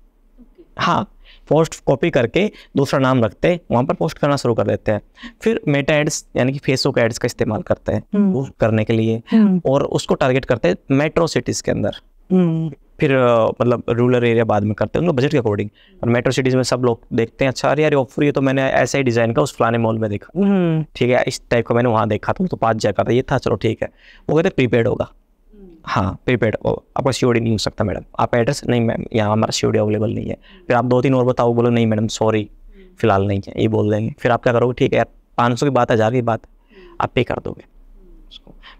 हाँ पोस्ट कॉपी करके दूसरा नाम रखते हैं वहाँ पर पोस्ट करना शुरू कर देते हैं फिर मेटा एड्स यानी कि फेसबुक एड्स का इस्तेमाल करते हैं हम्म। वो करने के लिए हम्म। और उसको टारगेट करते हैं मेट्रो सिटीज़ के अंदर हम्म। फिर मतलब रूरल एरिया बाद में करते हैं लोग बजट के अकॉर्डिंग और मेट्रो सिटीज़ में सब लोग देखते हैं अच्छा अरे यार ऑफर ये तो मैंने ऐसा ही डिज़ाइन का उस फलाने मॉल में देखा हम्म। ठीक है इस टाइप का मैंने वहाँ देखा था तो पाँच हज़ार का था ये था चलो ठीक है वो कहते प्रीपेड होगा हम्म। हाँ प्रीपेड आपका सी नहीं हो सकता मैडम आपका एड्रेस नहीं मैम यहाँ हमारा सी अवेलेबल नहीं है हम्म। फिर आप दो तीन और बताओ बोलो नहीं मैडम सॉरी फिलहाल नहीं है ये बोल देंगे फिर आप क्या करोगे ठीक है यार पाँच सौ की बात हज़ार की बात आप पे कर दोगे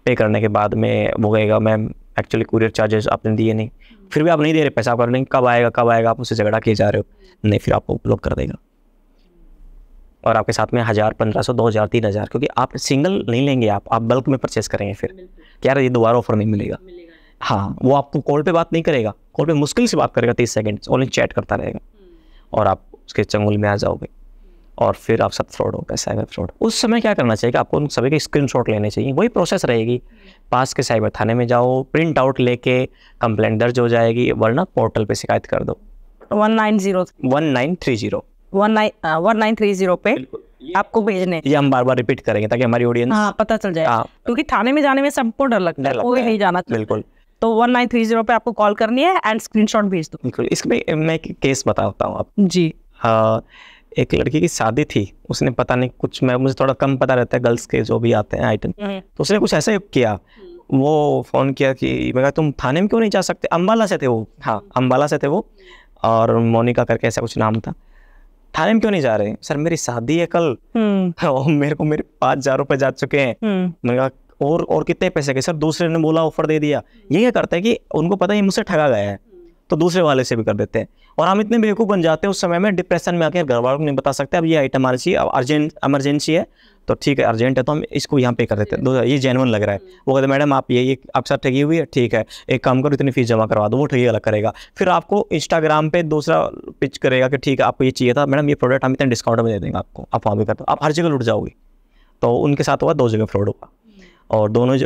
पे करने के बाद में वो कहेगा मैम एक्चुअली कुरियर चार्जेस आपने दिए नहीं फिर भी आप नहीं दे रहे पैसा आप नहीं कब आएगा कब आएगा आप उससे झगड़ा किए जा रहे हो नहीं फिर आपको ब्लॉक कर देगा और आपके साथ में हज़ार पंद्रह सौ दो हज़ार तीन हज़ार क्योंकि आप सिंगल नहीं लेंगे आप आप बल्क में परचेस करेंगे फिर कि यार ये दोबारा ऑफर नहीं मिलेगा हाँ वो आपको कॉल पे बात नहीं करेगा कॉल पे मुश्किल से बात करेगा तीस सेकेंड ओनली चैट करता रहेगा हम्म। और आप उसके चंगुल में आ जाओगे और फिर आप सब फ्रॉड हो गए साइबर फ्रॉड उस समय क्या करना चाहिए आपको उन सभी के स्क्रीन लेने चाहिए वही प्रोसेस रहेगी पास के साइबर थाने में जाओ प्रिंट आउट लेके कंप्लेंट दर्ज हो जाएगी वरना पोर्टल पे शिकायत कर दो one nine zero one nine three zero one nine one nine three zero पे आपको भेजने ये हम बार बार रिपीट करेंगे ताकि हमारी ऑडियंस हाँ पता चल जाए हाँ। क्योंकि थाने में जाने में सबको डर लगता है कोई नहीं जाना बिल्कुल तो वन नाइन थ्री जीरो पे आपको कॉल करनी है एंड स्क्रीनशॉट भेज दो बिल्कुल इसमें मैं केस बताता हूँ आप जी हाँ एक लड़की की शादी थी उसने पता नहीं कुछ मैं मुझे थोड़ा कम पता रहता है गर्ल्स के जो भी आते हैं आइटम हम्म। तो उसने कुछ ऐसा किया हम्म। वो फ़ोन किया कि मैं कहा तुम थाने में क्यों नहीं जा सकते अम्बाला से थे वो हाँ अम्बाला हम्म। से थे वो और मोनिका करके ऐसा कुछ नाम था थाने में क्यों नहीं जा रहे सर मेरी शादी है कल और मेरे को मेरे पाँच हज़ार रुपये जा चुके हैं मैंने कहा और और कितने पैसे के सर दूसरे ने बोला ऑफर दे दिया ये क्या करता है कि उनको पता है मुझसे ठगा गया है तो दूसरे वाले से भी कर देते हैं और हम इतने बेवकूफ़ बन जाते हैं उस समय में डिप्रेशन में आकर घर वालों को नहीं बता सकते अब ये आइटम हमारी चाहिए अब अर्जेंट एमरजेंसी है तो ठीक है अर्जेंट है तो हम इसको यहाँ पे कर देते हैं ये जेनवन लग रहा है वो कहते मैडम आप ये आप आपके साथ ठगी हुई है ठीक है एक काम करो इतनी फीस जमा करवा दो वो ठगी अलग करेगा फिर आपको इंस्टाग्राम पर दूसरा पिच करेगा कि ठीक है आपको ये चाहिए था मैडम ये प्रोडक्ट हम इतने डिस्काउंट में दे देंगे आपको आप वहाँ भी कर दो आप हर जगह लुट जाओगे तो उनके साथ हुआ दो जगह फ्रॉड हुआ और दोनों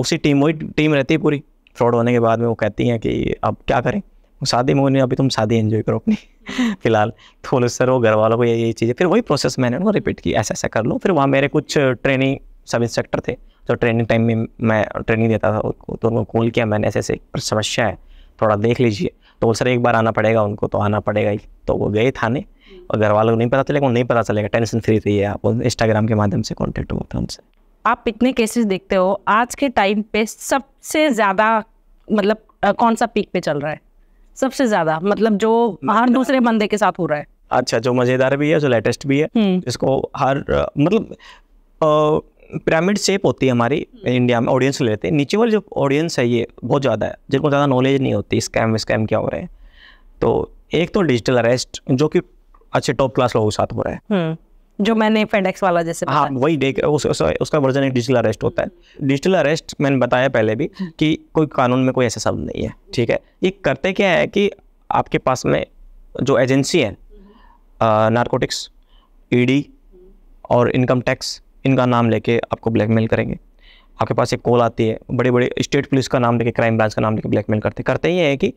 उसी टीम वही टीम रहती है पूरी फ्रॉड होने के बाद में वो कहती हैं कि अब क्या करें शादी में उन्हें अभी तुम शादी एंजॉय करो अपनी फिलहाल थोड़े सर वो घर वालों को ये यही चीज़ें फिर वही प्रोसेस मैंने उनको रिपीट किया ऐसा ऐसा कर लो फिर वहाँ मेरे कुछ ट्रेनिंग सब इंस्ट्रक्टर थे तो ट्रेनिंग टाइम में मैं ट्रेनिंग देता था उनको तो उनको कॉल किया मैंने ऐसे ऐसे समस्या है थोड़ा देख लीजिए तो सर एक बार आना पड़ेगा उनको तो आना पड़ेगा ही तो वो गए थाने हम्म। और घर वालों को नहीं पता चलेगा उनको नहीं पता चलेगा टेंशन फ्री रही है आप इंस्टाग्राम के माध्यम से कॉन्टेक्ट होता उनसे आप इतने केसेस देखते हो आज के टाइम पे सबसे ज़्यादा मतलब कौन सा पीक पे चल रहा है सबसे ज्यादा मतलब जो हर दूसरे बंदे के साथ हो रहा है अच्छा जो मजेदार भी है जो लेटेस्ट भी है हम्म। इसको हर मतलब पिरामिड शेप होती है हमारी इंडिया में ऑडियंस लेते हैं नीचे वाले जो ऑडियंस है ये बहुत ज़्यादा है जिनको ज़्यादा नॉलेज नहीं होती स्कैम स्कैम क्या हो रहे हैं तो एक तो डिजिटल अरेस्ट जो कि अच्छे टॉप क्लास लोगों के साथ हो रहा है हम्म। जो मैंने फेडेक्स वाला जैसे हाँ वही देख उस, उस, उसका वर्जन एक डिजिटल अरेस्ट होता है डिजिटल अरेस्ट मैंने बताया पहले भी हम्म। कि कोई कानून में कोई ऐसा शब्द नहीं है ठीक है ये करते क्या है कि आपके पास में जो एजेंसी है नारकोटिक्स हम्म। ईडी e और इनकम टैक्स इनका नाम लेके आपको ब्लैकमेल करेंगे आपके पास एक कॉल आती है बड़े बड़े स्टेट पुलिस का नाम लेके क्राइम ब्रांच का नाम लेके ब्लैकमेल करते करते ही है कि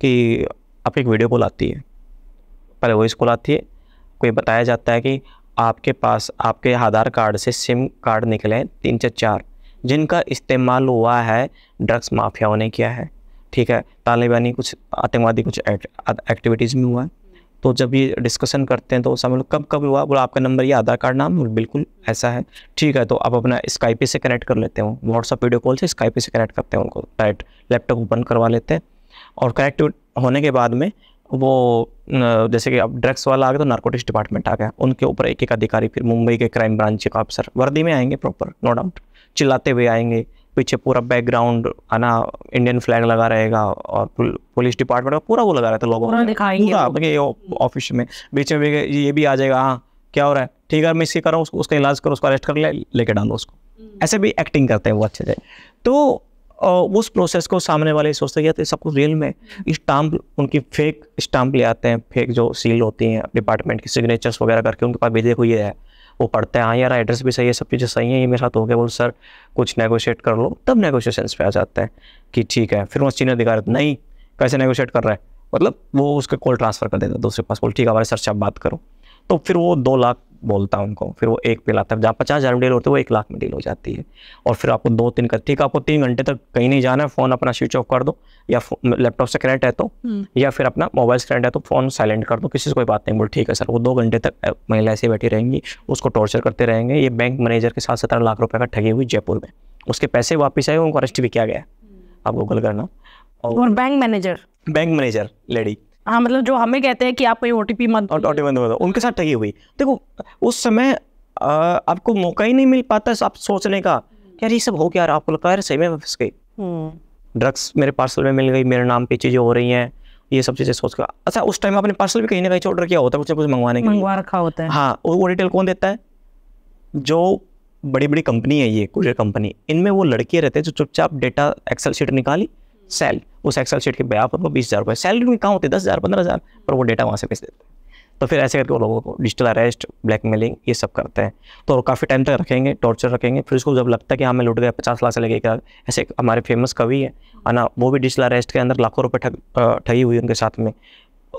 कि आपकी एक वीडियो कॉल आती है पहले वॉइस कॉल आती है कोई बताया जाता है कि आपके पास आपके आधार कार्ड से सिम कार्ड निकले तीन से चार जिनका इस्तेमाल हुआ है ड्रग्स माफियाओं ने किया है ठीक है तालिबानी कुछ आतंकवादी कुछ एक्टिविटीज़ में हुआ है तो जब ये डिस्कशन करते हैं तो समझ लो कब कब हुआ बोला आपका नंबर ये आधार कार्ड नाम बिल्कुल ऐसा है ठीक है तो आप अपना स्काइपे से कनेक्ट कर लेते हो व्हाट्सअप वीडियो कॉल से स्काइपे से कनेक्ट करते हैं उनको डायरेक्ट लैपटॉप ओपन करवा लेते हैं और कनेक्ट होने के बाद में वो जैसे कि अब ड्रग्स वाला आ गया तो नार्कोटिक्स डिपार्टमेंट आ गया उनके ऊपर एक एक अधिकारी फिर मुंबई के क्राइम ब्रांच का अफसर वर्दी में आएंगे प्रॉपर नो डाउट चिल्लाते हुए आएंगे पीछे पूरा बैकग्राउंड है ना इंडियन फ्लैग लगा रहेगा और पुलिस डिपार्टमेंट का पूरा वो लगा रहता है लोगों को ऑफिस में बीच में ये भी आ जाएगा हाँ क्या हो रहा है ठीक है मैं इसके कर रहा हूँ उसका इलाज करो उसको अरेस्ट कर ले लेके डालो उसको हम्म। ऐसे भी एक्टिंग करते हैं वो अच्छे से तो और उस प्रोसेस को सामने वाले सोचते हैं सब कुछ रियल में स्टाम्प हम्म। उनकी फेक स्टाम्प ले आते हैं फेक जो सील होती हैं डिपार्टमेंट की सिग्नेचर्स वगैरह करके उनके पास भी देखो ये है वो पढ़ते हैं हाँ यार एड्रेस भी सही है सब चीज़ें सही है ये मेरे साथ हो गया बोल सर कुछ नेगोशिएट कर लो तब नेगोशिएशंस पे आ जाते हैं कि ठीक है फिर वो सीनियर दिखा नहीं कैसे नेगोशिएट कर रहे हैं मतलब वो उसके कॉल ट्रांसफ़र कर देता हैं दूसरे पास बोल ठीक है हमारे सर से आप बात करो तो फिर वो दो लाख बोलता हूँ उनको फिर वो एक पे लाता है जहाँ पचास हज़ार में डील होती है वो एक लाख में डील हो जाती है और फिर आपको दो तीन करती है आपको तीन घंटे तक कहीं नहीं जाना है फ़ोन अपना स्विच ऑफ कर दो या लैपटॉप से कनेक्ट है तो हम्म। या फिर अपना मोबाइल से कनेक्ट है तो फ़ोन साइलेंट कर दो किसी से कोई बात नहीं बोल ठीक है सर वो दो घंटे तक महिला ऐसे बैठी रहेंगी उसको टॉर्चर करते रहेंगे ये बैंक मैनेजर के साथ सत्रह लाख रुपये का ठगी हुई जयपुर में उसके पैसे वापस आए उनको अरेस्ट भी किया गया आप गूगल करना और bank manager bank manager lady हाँ मतलब जो हमें कहते हैं कि आप कोई ओ टी पी मत ओ टी मत उनके साथ ठगी हुई देखो उस समय आपको मौका ही नहीं मिल पाता आप सोचने का यार ये सब हो गया आपको लगता है सही में फंस गई हम्म। ड्रग्स मेरे पार्सल में मिल गई मेरे नाम पे चीज़ें हो रही हैं ये सब चीज़ें सोच कर अच्छा उस टाइम आपने पार्सल भी कहीं ना कहीं ऑर्डर किया होता है कुछ ना कुछ मंगवाने का मंगवा रखा होता है हाँ और वो डिटेल कौन देता है जो बड़ी बड़ी कंपनी है ये कुरियर कंपनी इनमें वो लड़के रहते हैं जो चुपचाप डेटा एक्सेल शीट निकाली सेल उस एक्सेल शीट के बयाप पर बीस हज़ार रुपये सैलरी भी कहाँ होती है दस हज़ार पंद्रह हज़ार पर वो डेटा वहाँ से भेज देते हैं तो फिर ऐसे करके वो लोगों को डिजिटल अरेस्ट ब्लैकमेलिंग ये सब करते हैं तो काफ़ी टाइम तक रखेंगे टॉर्चर रखेंगे फिर उसको जब लगता है कि हमें हाँ, लुट गया पचास लाख से लगेगा ऐसे हमारे फेमस कवि है ना वो भी डिजिटल अरेस्ट के अंदर लाखों रुपये ठग ठगी हुई उनके साथ में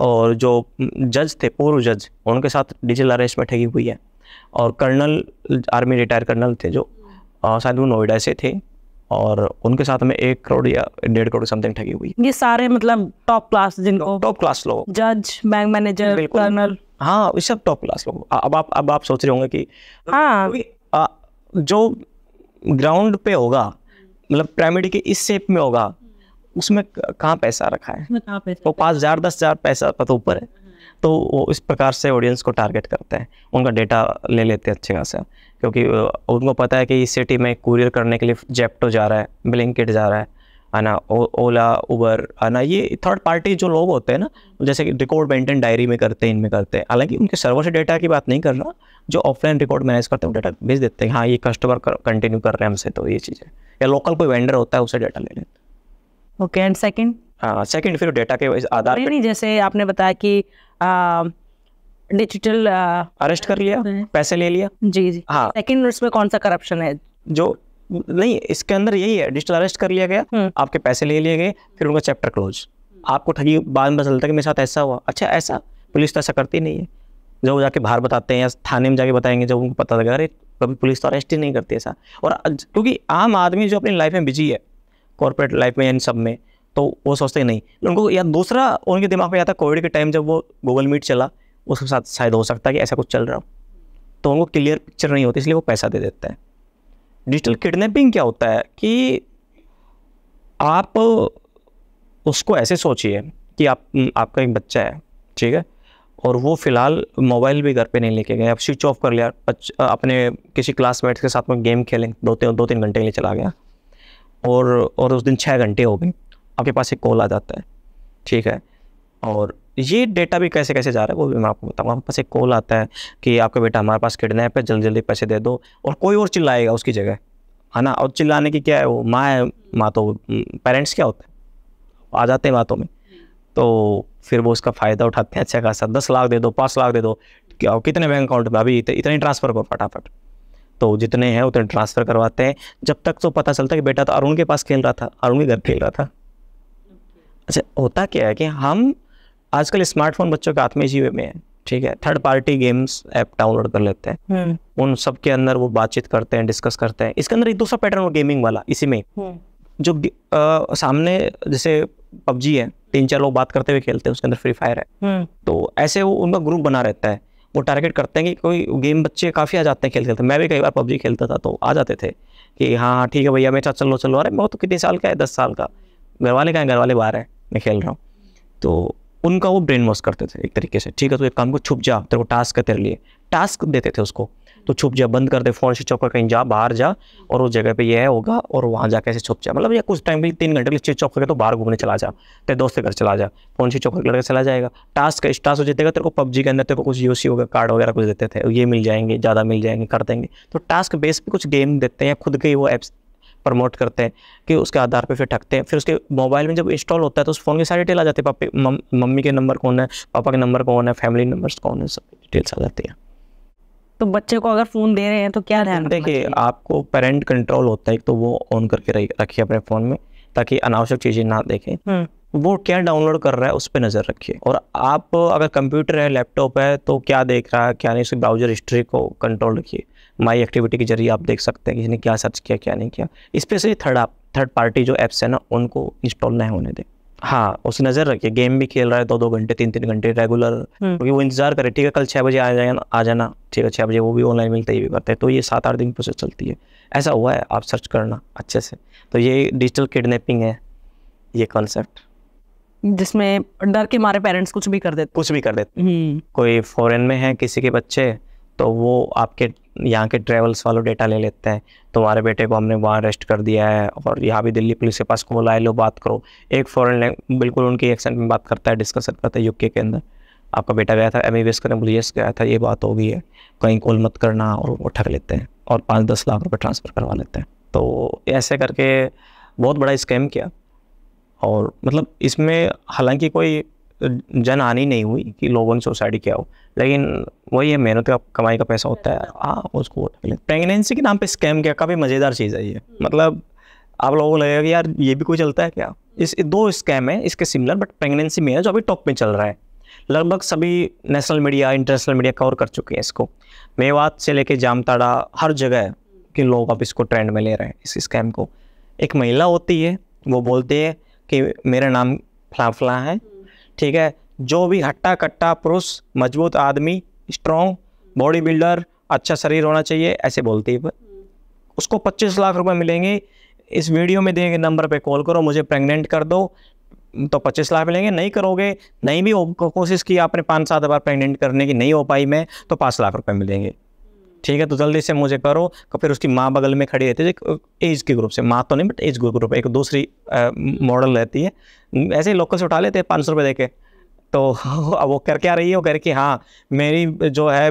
और जो जज थे पूर्व जज उनके साथ डिजिटल अरेस्ट में ठगी हुई है और कर्नल आर्मी रिटायर कर्नल थे जो शायद वो नोएडा से थे और उनके साथ में एक करोड़ या डेढ़ करोड़ समथिंग ठगी हुई ये सारे मतलब टॉप क्लास जिनको टॉप क्लास लोग जज बैंक मैनेजर कर्नल हाँ ये सब टॉप क्लास लोग अब आप अब आप सोच रहे होंगे कि हाँ आ, जो ग्राउंड पे होगा मतलब पिरामिड के इस शेप में होगा उसमें कहाँ पैसा रखा है वो पाँच हज़ार दस हज़ार पैसा पता तो ऊपर है तो वो इस प्रकार से ऑडियंस को टारगेट करते हैं उनका डेटा ले लेते हैं अच्छे खासा क्योंकि उनको पता है कि इस सिटी में कुरियर करने के लिए जेप्टो जा रहा है ब्लिंकिट जा रहा है है ना ओला उबर है ना ये थर्ड पार्टी जो लोग होते हैं ना जैसे कि रिकॉर्ड मेंटेन डायरी में करते हैं इनमें करते हैं हालांकि उनके सर्वर से डेटा की बात नहीं कर रहा जो ऑफलाइन रिकॉर्ड मैनेज करते हैं वो डेटा भेज देते हैं हाँ ये कस्टमर कंटिन्यू कर रहे हैं हमसे तो ये चीज़ है या लोकल कोई वेंडर होता है उसे डेटा ले लेते ओके एंड सेकेंड हाँ सेकेंड फिर डेटा के आधार नहीं जैसे आपने बताया कि डिजिटल अरेस्ट कर लिया पैसे ले लिया जी जी हाँ सेकेंड उसमें कौन सा करप्शन है जो नहीं इसके अंदर यही है डिजिटल अरेस्ट कर लिया गया हम्म। आपके पैसे ले लिए गए फिर उनका चैप्टर क्लोज आपको ठगी बाद में चलता कि मेरे साथ ऐसा हुआ अच्छा ऐसा पुलिस तो ऐसा करती नहीं है जब वो जाके बाहर बताते हैं या थाने में जाके बताएंगे जब उनको पता लगेगा अरे कभी पुलिस तो अरेस्ट ही नहीं करती ऐसा और क्योंकि आम आदमी जो अपनी लाइफ में बिजी है कॉरपोरेट लाइफ में इन सब में तो वो सोचते नहीं उनको या दूसरा उनके दिमाग में आता कोविड के टाइम जब वो गूगल मीट चला उसके साथ शायद हो सकता है कि ऐसा कुछ चल रहा हो तो उनको क्लियर पिक्चर नहीं होती इसलिए वो पैसा दे देते हैं डिजिटल किडनैपिंग क्या होता है कि आप उसको ऐसे सोचिए कि आप आपका एक बच्चा है ठीक है और वो फ़िलहाल मोबाइल भी घर पे नहीं लेके गए आप स्विच ऑफ कर लिया अपने किसी क्लासमेट्स के साथ में गेम खेलें दो तीन दो तीन घंटे के लिए चला गया और और उस दिन छः घंटे हो गए आपके पास एक कॉल आ जाता है ठीक है और ये डेटा भी कैसे कैसे जा रहा है वो भी मैं आपको बताऊँगा हमारे पास एक कॉल आता है कि आपका बेटा हमारे पास किडनैप है जल्दी जल्दी पैसे दे दो और कोई और चिल्लाएगा उसकी जगह है ना और चिल्लाने की क्या है वो माँ है माँ तो पेरेंट्स क्या होते हैं आ जाते हैं बातों में तो फिर वो उसका फ़ायदा उठाते हैं अच्छा खासा दस लाख दे दो पाँच लाख दे दो क्या कितने बैंक अकाउंट में अभी इतने ट्रांसफ़र करो फटाफट तो जितने हैं उतने ट्रांसफ़र करवाते हैं जब तक तो पता चलता है कि बेटा तो अरुण के पास खेल रहा था अरुण के घर खेल रहा था अच्छा होता क्या है कि हम आजकल स्मार्टफोन बच्चों के हाथ में जीवे में है ठीक है third party games app download कर लेते हैं हम्म। उन सब के अंदर वो बातचीत करते हैं डिस्कस करते हैं इसके अंदर एक दूसरा पैटर्न वो गेमिंग वाला इसी में हम्म। जो आ, सामने जैसे पबजी है तीन चार लोग बात करते हुए खेलते हैं उसके अंदर फ्री फायर है हम्म। तो ऐसे वो उनका ग्रुप बना रहता है वो टारगेट करते हैं कि कोई गेम बच्चे काफ़ी आ जाते हैं खेल खेलते मैं भी कई बार पबजी खेलता था तो आ जाते थे कि हाँ हाँ ठीक है भैया मेरे साथ चलो चलो अरे मैं तो कितने साल का है दस साल का घर वाले का है घर वाले बाहर है मैं खेल रहा हूँ तो उनका वो ब्रेन वॉश करते थे एक तरीके से ठीक है तो एक काम को छुप जा तेरे को टास्क है तेरे लिए टास्क देते थे उसको तो छुप जा बंद कर दे फोन से चौक कर कहीं जा बाहर जा और उस जगह पे ये होगा और वहाँ जा कैसे छुप जा मतलब या कुछ टाइम भी तीन घंटे लिए चौक करके तो बाहर घूमने चला जा तेरे दोस्त के घर चला जा फोन से चौक करके लड़के चला जाएगा टास्क इस टास्क जीतेगा तेरे को पबजी के अंदर तेरे को कुछ यू सी होगा कार्ड वगैरह कुछ देते थे ये मिल जाएंगे ज़्यादा मिल जाएंगे कर देंगे तो टास्क बेस पर कुछ गेम देते हैं खुद के वो एप्स प्रमोट करते हैं कि उसके आधार पर फिर ठगते हैं फिर उसके मोबाइल में जब इंस्टॉल होता है तो उस फ़ोन की सारी डिटेल आ जाती है पापे मम्मी के नंबर कौन है पापा के नंबर कौन है फैमिली नंबर कौन है सब डिटेल्स आ जाती है तो बच्चे को अगर फ़ोन दे रहे हैं तो क्या ध्यान देखिए आपको पेरेंट कंट्रोल होता है तो वो ऑन करके रखिए अपने फ़ोन में ताकि अनावश्यक चीज़ें ना देखें हम्म। वो क्या डाउनलोड कर रहा है उस पर नज़र रखिए और आप अगर कंप्यूटर है लैपटॉप है तो क्या देख रहा है क्या नहीं उसकी ब्राउजर हिस्ट्री को कंट्रोल रखिए माई एक्टिविटी के जरिए आप देख सकते हैं कि इसने क्या सर्च किया क्या नहीं किया स्पेशली थर्ड आप थर्ड पार्टी जो एप्स है ना उनको इंस्टॉल नहीं होने दें हाँ उस नजर रखिए गेम भी खेल रहा है दो दो घंटे तीन तीन घंटे रेगुलर हम्म। क्योंकि वो इंतजार करे ठीक है कल छः बजे आ जाएगा आ जाना ठीक है छः बजे वो भी ऑनलाइन मिलता ही भी करते हैं तो ये सात आठ दिन प्रोसेस चलती है ऐसा हुआ है आप सर्च करना अच्छे से तो ये डिजिटल किडनेपिंग है ये कॉन्सेप्ट जिसमें डर के मारे पेरेंट्स कुछ भी कर देते कुछ भी कर देते हम्म। कोई फॉरेन में है किसी के बच्चे तो वो आपके यहाँ के ट्रेवल्स वालों डेटा ले लेते हैं तुम्हारे बेटे को हमने वहाँ अरेस्ट कर दिया है और यहाँ भी दिल्ली पुलिस के पास को बुलाए लो बात करो एक फॉरन बिल्कुल उनके एक्सेंट में बात करता है डिस्कशन करता है यूके के अंदर आपका बेटा गया था एम ई करने बुलियस गया था ये बात हो गई है कहीं कॉल मत करना और वो ठग लेते हैं और पाँच दस लाख रुपये ट्रांसफ़र करवा लेते हैं तो ऐसे करके बहुत बड़ा स्कैम किया और मतलब इसमें हालांकि कोई तो जन हानि नहीं हुई कि लोगों सोसाइटी क्या हो लेकिन वही है मेहनत का कमाई का पैसा होता है अच्छा। हाँ उसको प्रेगनेंसी के नाम पे स्कैम क्या काफ़ी मज़ेदार चीज़ है ये हम्म। मतलब आप लोगों को लगेगा कि यार ये भी कोई चलता है क्या हम्म। इस दो स्कैम है इसके सिमिलर बट प्रेगनेंसी में है जो अभी टॉप में चल रहा है लगभग सभी national media international media cover कर चुके हैं इसको मेवात से लेके जामताड़ा हर जगह के लोग अब इसको ट्रेंड में ले रहे हैं इस स्कैम को एक महिला होती है वो बोलती है कि मेरा नाम फला फला है ठीक है जो भी हट्टा कट्टा पुरुष मजबूत आदमी स्ट्रॉन्ग बॉडी बिल्डर अच्छा शरीर होना चाहिए ऐसे बोलती है उसको पच्चीस लाख रुपए मिलेंगे इस वीडियो में दिए गए नंबर पे कॉल करो मुझे प्रेग्नेंट कर दो तो पच्चीस लाख मिलेंगे नहीं करोगे नहीं भी कोशिश की आपने पाँच सात बार प्रेग्नेंट करने की नहीं हो पाई मैं तो पाँच लाख रुपये मिलेंगे ठीक है तो जल्दी से मुझे करो तो फिर उसकी माँ बगल में खड़ी रहती है एज के ग्रुप से माँ तो नहीं बट एज ग्रुप एक दूसरी मॉडल रहती है ऐसे ही लोकल से उठा लेते हैं पाँच सौ रुपये दे के तो अब वो करके आ रही है वो कह रही कि हाँ मेरी जो है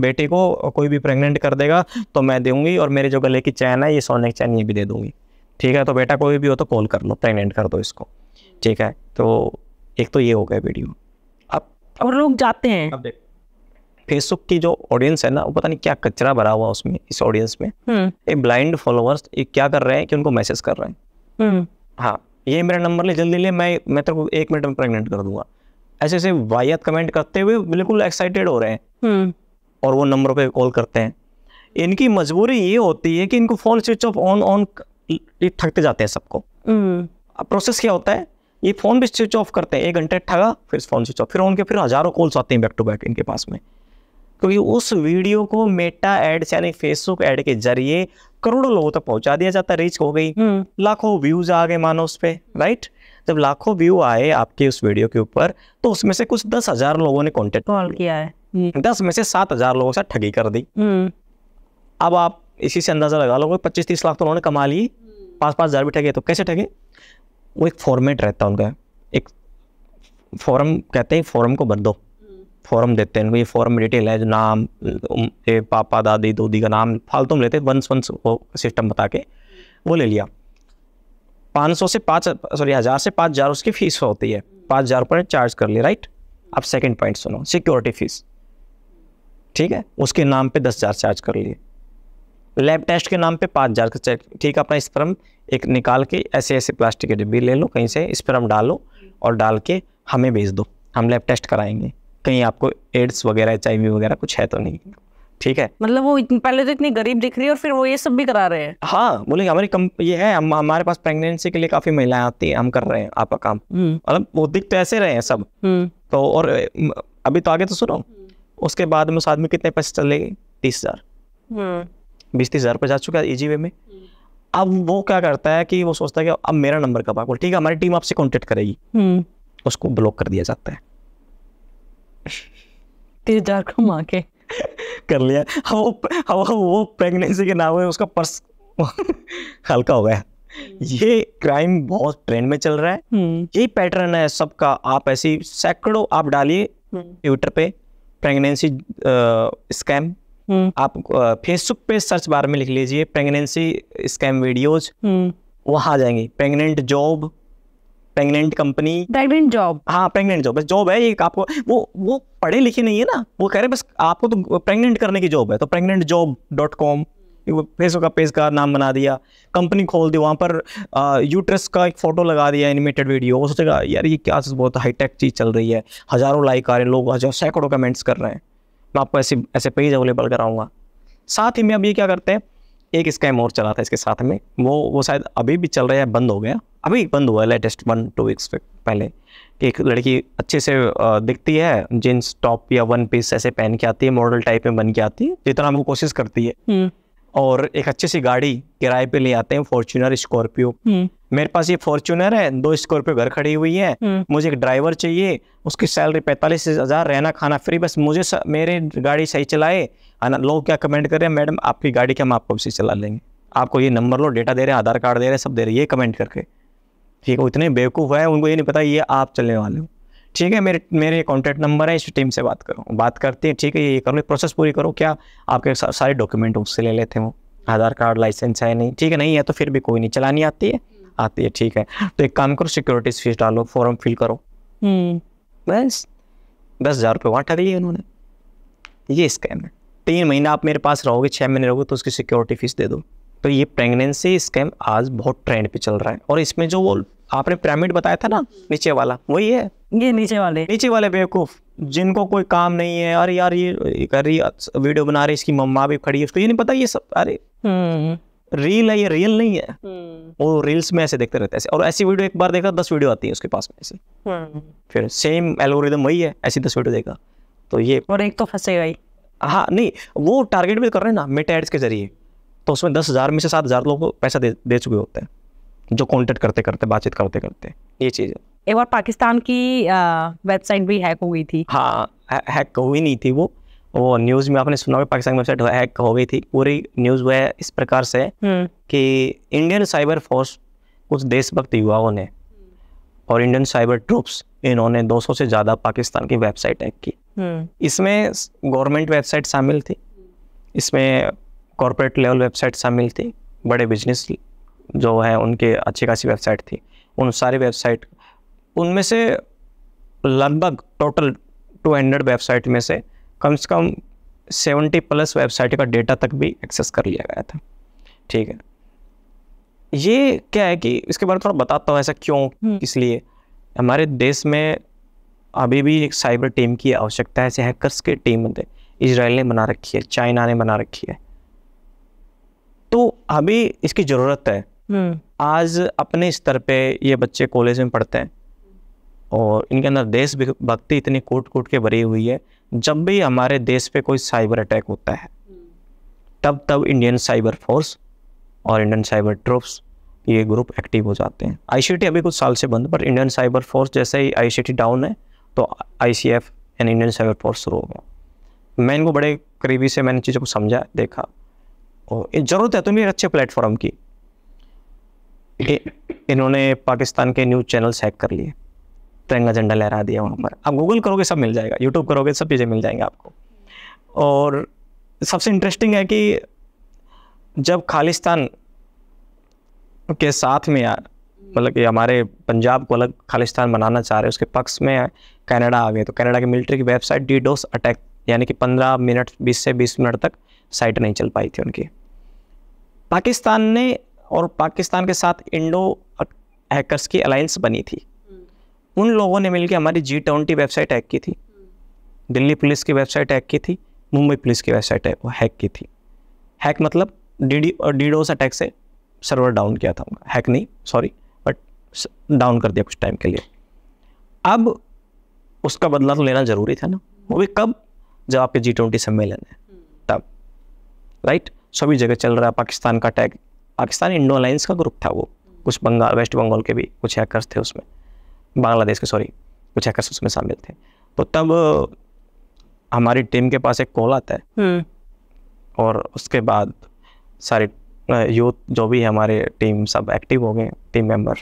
बेटी को कोई भी प्रेग्नेंट कर देगा तो मैं दूंगी और मेरे जो गले की चैन है ये सोने की चैन ये भी दे दूंगी ठीक है तो बेटा कोई भी हो तो कॉल कर लो प्रेग्नेंट कर दो इसको ठीक है तो एक तो ये हो गया वीडियो अब और लोग जाते हैं अब देख फेसबुक की जो ऑडियंस है ना वो पता नहीं क्या कचरा भरा हुआ उसमें इस ऑडियंस में हम्म। ये ब्लाइंड फॉलोअर्स ये क्या कर रहे हैं कि उनको मैसेज कर रहे हैं हम्म। हाँ ये मेरा नंबर ले जल्दी ले मैं मैं तेरे को एक मिनट में प्रेगनेंट कर दूंगा ऐसे ऐसे वायत कमेंट करते हुए बिल्कुल एक्साइटेड हो रहे हैं हम्म। और वो नंबरों पे कॉल करते हैं इनकी मजबूरी ये होती है कि इनको phone switch off on on ठगते जाते हैं सबको अब प्रोसेस क्या होता है ये फोन भी स्विच ऑफ करते हैं एक घंटे ठगा फिर फोन स्विच ऑफ फिर उनके फिर हजारों कॉल्स आते हैं बैक टू बैक इनके पास में क्योंकि उस वीडियो को मेटा एड्स यानी फेसबुक एड के जरिए करोड़ों लोगों तक पहुंचा दिया जाता रीच हो गई हम्म। लाखों व्यूज आ गए मानो उस पर राइट जब लाखों व्यू आए आपके उस वीडियो के ऊपर तो उसमें से कुछ दस हजार लोगों ने कॉन्टेक्ट कॉल किया है दस में से सात हजार लोगों से ठगी कर दी हम्म। अब आप इसी से अंदाजा लगा लोगे पच्चीस तीस लाख तो उन्होंने कमा ली पाँच पाँच हजार भी ठगे तो कैसे ठगे वो एक फॉर्मेट रहता है उनका एक फॉरम कहते हैं फॉरम को भर दो फॉर्म देते हैं ये फॉर्म डिटेल है जो नाम ए, पापा दादी दोदी का नाम फालतू में लेते वंस वंस वो सिस्टम बता के वो ले लिया पाँच सौ से पाँच सॉरी हज़ार से पाँच हज़ार उसकी फीस होती है पाँच हज़ार रुपये चार्ज कर लिया राइट अब सेकेंड पॉइंट सुनो सिक्योरिटी फीस ठीक है उसके नाम पे दस हज़ार चार्ज कर लिए लैब टेस्ट के नाम पे पाँच हज़ार का चेक ठीक है अपना स्प्रम एक निकाल के ऐसे ऐसे प्लास्टिक के डिब्बे ले लो कहीं से स्प्रम डालो और डाल के हमें भेज दो हम लैब टेस्ट कराएंगे कहीं आपको एड्स वगैरह एच वगैरह कुछ है तो नहीं ठीक है मतलब वो पहले तो इतनी गरीब दिख रही है और फिर वो ये सब भी करा रहे हैं हाँ बोले हमारी कम ये है हम हमारे पास प्रेगनेंसी के लिए काफी महिलाएं आती है हम कर रहे हैं आपका काम हम्म। मतलब वो दिख तो ऐसे रहे हैं सब हम्म। तो और अभी तो आगे तो सुनो हम्म। उसके बाद में उस आदमी कितने पैसे चले गए तीस हजार बीस तीस हजार पे जा चुका है ईजी e वे में अब वो क्या करता है कि वो सोचता है कि अब मेरा नंबर कब आगे ठीक है हमारी टीम आपसे कॉन्टेक्ट करेगी उसको ब्लॉक कर दिया जाता है तेज जार को के कर लिया हम वो हम वो प्रेगनेंसी के नाम है उसका पर्स हल्का हो गया ये क्राइम बहुत ट्रेंड में चल रहा है हम्म। यही पैटर्न है सबका आप ऐसी सैकड़ों आप डालिए ट्विटर हम्म। पे प्रेगनेंसी स्कैम हम्म। आप फेसबुक पे सर्च बार में लिख लीजिए प्रेगनेंसी स्कैम वीडियोज वहां आ जाएंगी pregnant job pregnant company pregnant job हाँ प्रेगनेंट जॉब बस जॉब है ये आपको वो वो पढ़े लिखे नहीं है ना वो कह रहे बस आपको तो प्रेगनेंट करने की जॉब है तो pregnant job dot com Facebook का पेज का नाम बना दिया कंपनी खोल दी वहाँ पर यूट्रस का एक फ़ोटो लगा दिया एनिमेटेड वीडियो वो सोचेगा यार ये क्या बहुत हाईटेक चीज़ चल रही है हज़ारों लाइक आ रहे हैं लोग हज़ार सैकड़ों कमेंट्स कर रहे हैं मैं आपको ऐसे ऐसे पेज अवेलेबल कराऊंगा साथ ही में अब ये क्या करते हैं एक स्कैम और चला था इसके साथ में वो वो शायद अभी भी चल रहा है बंद हो गया अभी बंद हुआ है लेटेस्ट वन टू वीक्स पहले कि एक लड़की अच्छे से दिखती है जीन्स टॉप या वन पीस ऐसे पहन के आती है मॉडल टाइप में बन के आती है जितना हमको कोशिश करती है हम्म। और एक अच्छी सी गाड़ी किराए पे ले आते हैं फॉर्चुनर हम्म। स्कॉर्पियो मेरे पास ये फॉर्चुनर है दो स्कॉर्पियो घर खड़ी हुई है हम्म। मुझे एक ड्राइवर चाहिए उसकी सैलरी पैंतालीस हजार रहना खाना फ्री बस मुझे स, मेरे गाड़ी सही चलाए लोग क्या कमेंट कर रहे हैं मैडम आपकी गाड़ी क्या हम आपको उसी चला लेंगे आपको ये नंबर लो डेटा दे रहे हैं आधार कार्ड दे रहे हैं सब दे रहे हैं ये कमेंट करके ठीक है इतने बेवकूफ़ है उनको ये नहीं पता ये आप चलने वाले हो ठीक है मेरे मेरे कॉन्टैक्ट नंबर है इस टीम से बात करो बात करते हैं ठीक है ये करो प्रोसेस पूरी करो क्या आपके सारे डॉक्यूमेंट उससे ले लेते हैं वो आधार कार्ड लाइसेंस है नहीं ठीक है नहीं है तो फिर भी कोई नहीं चलानी आती है आती है ठीक है तो एक काम करो सिक्योरिटीज फीस डालो फॉर्म फिल करो हम्म। बस दस हज़ार रुपये वहाँ ठग उन्होंने ये स्कैम है तीन महीना आप मेरे पास रहोगे छः महीने रहोगे तो उसकी सिक्योरिटी फीस दे दो तो ये प्रेगनेंसी स्कैम आज बहुत ट्रेंड पे चल रहा है और इसमें जो वो आपने पिरामिड बताया था ना नीचे वाला वही है ये नीचे वाले नीचे वाले बेवकूफ जिनको कोई काम नहीं है अरे यार ये कर रही वीडियो बना रही इसकी मम्मा भी खड़ी है उसको ये नहीं पता ये सब अरे रील हम्म। है ये रियल नहीं है हम्म। वो रील्स में ऐसे देखते रहते हैं और ऐसी वीडियो एक बार देखा दस वीडियो आती है उसके पास में ऐसे हम्म। फिर सेम एल्गोरिदम वही है ऐसी दस वीडियो देखा तो ये और एक तो फंसे गई हाँ नहीं वो टारगेट भी कर रहे हैं ना मेटा एड्स के जरिए तो उसमें दस हज़ार में से सात हज़ार लोग पैसा दे दे चुके होते हैं जो कॉन्टेक्ट करते करते बातचीत करते करते ये चीज़ है एक बार पाकिस्तान की वेबसाइट भी हैक हो गई थी हाँ हैक हो ही नहीं थी वो वो न्यूज़ में आपने सुना पाकिस्तान की वेबसाइट हैक हो गई थी पूरी न्यूज़ वह इस प्रकार से हम्म। कि इंडियन साइबर फोर्स कुछ देशभक्त युवाओं ने और इंडियन साइबर ट्रूप्स इन्होंने 200 से ज़्यादा पाकिस्तान की वेबसाइट हैक की हम्म। इसमें गवर्नमेंट वेबसाइट शामिल थी इसमें कॉरपोरेट लेवल वेबसाइट शामिल थी बड़े बिजनेस जो है उनके अच्छी खासी वेबसाइट थी उन सारी वेबसाइट उनमें से लगभग टोटल टू हंड्रेड वेबसाइट में से कम से कम सेवेंटी प्लस वेबसाइट का डेटा तक भी एक्सेस कर लिया गया था ठीक है ये क्या है कि इसके बारे में थोड़ा बताता हूँ ऐसा क्यों इसलिए हम्म। हमारे देश में अभी भी एक साइबर टीम की आवश्यकता है ऐसे हैकर्स की टीम इसराइल ने बना रखी है चाइना ने बना रखी है तो अभी इसकी ज़रूरत है हम्म। आज अपने स्तर पे ये बच्चे कॉलेज में पढ़ते हैं और इनके अंदर देश भक्ति इतनी कूट कूट के भरी हुई है जब भी हमारे देश पे कोई साइबर अटैक होता है तब तब इंडियन साइबर फोर्स और इंडियन साइबर ट्रूप्स ये ग्रुप एक्टिव हो जाते हैं आईसीटी अभी कुछ साल से बंद पर इंडियन साइबर फोर्स जैसे ही आईसीटी डाउन है तो ICF and Indian cyber force शुरू हो गया मैं इनको बड़े करीबी से मैंने चीज़ों को समझा देखा और ज़रूरत है तो मेरे अच्छे प्लेटफॉर्म की इन्होंने पाकिस्तान के न्यूज़ चैनल्स हैक कर लिए तिरंगा झंडा लहरा दिया वहाँ पर आप गूगल करोगे सब मिल जाएगा यूट्यूब करोगे सब चीज़ें मिल जाएंगी आपको और सबसे इंटरेस्टिंग है कि जब खालिस्तान के साथ में यार मतलब कि हमारे पंजाब को अलग खालिस्तान बनाना चाह रहे उसके पक्ष में कनाडा आ गए तो कनाडा की मिलिट्री की वेबसाइट डी डोस अटैक यानी कि 15 मिनट 20 से 20 मिनट तक साइट नहीं चल पाई थी उनकी पाकिस्तान ने और पाकिस्तान के साथ इंडो हैकर्स की अलायंस बनी थी हम्म। उन लोगों ने मिलकर हमारी जी ट्वेंटी वेबसाइट हैक की थी हम्म। दिल्ली पुलिस की वेबसाइट हैक की थी मुंबई पुलिस की वेबसाइट हैक की थी हैक मतलब डी डी और डीडोस अटैक से सर्वर डाउन किया था हैक नहीं सॉरी बट डाउन कर दिया कुछ टाइम के लिए अब उसका बदला तो लेना ज़रूरी था ना वो भी कब जब आपके जी ट्वेंटी सम्मेलन है हम्म। तब राइट सभी जगह चल रहा है पाकिस्तान का अटैक पाकिस्तान इंडो अलायंस का ग्रुप था वो कुछ बंगाल वेस्ट बंगाल के भी कुछ हैकर्स थे उसमें बांग्लादेश के सॉरी कुछ हैकर्स उसमें शामिल थे तो तब हमारी टीम के पास एक कॉल आता है हम्म। और उसके बाद सारे यूथ जो भी हमारे टीम सब एक्टिव हो गए टीम मेंबर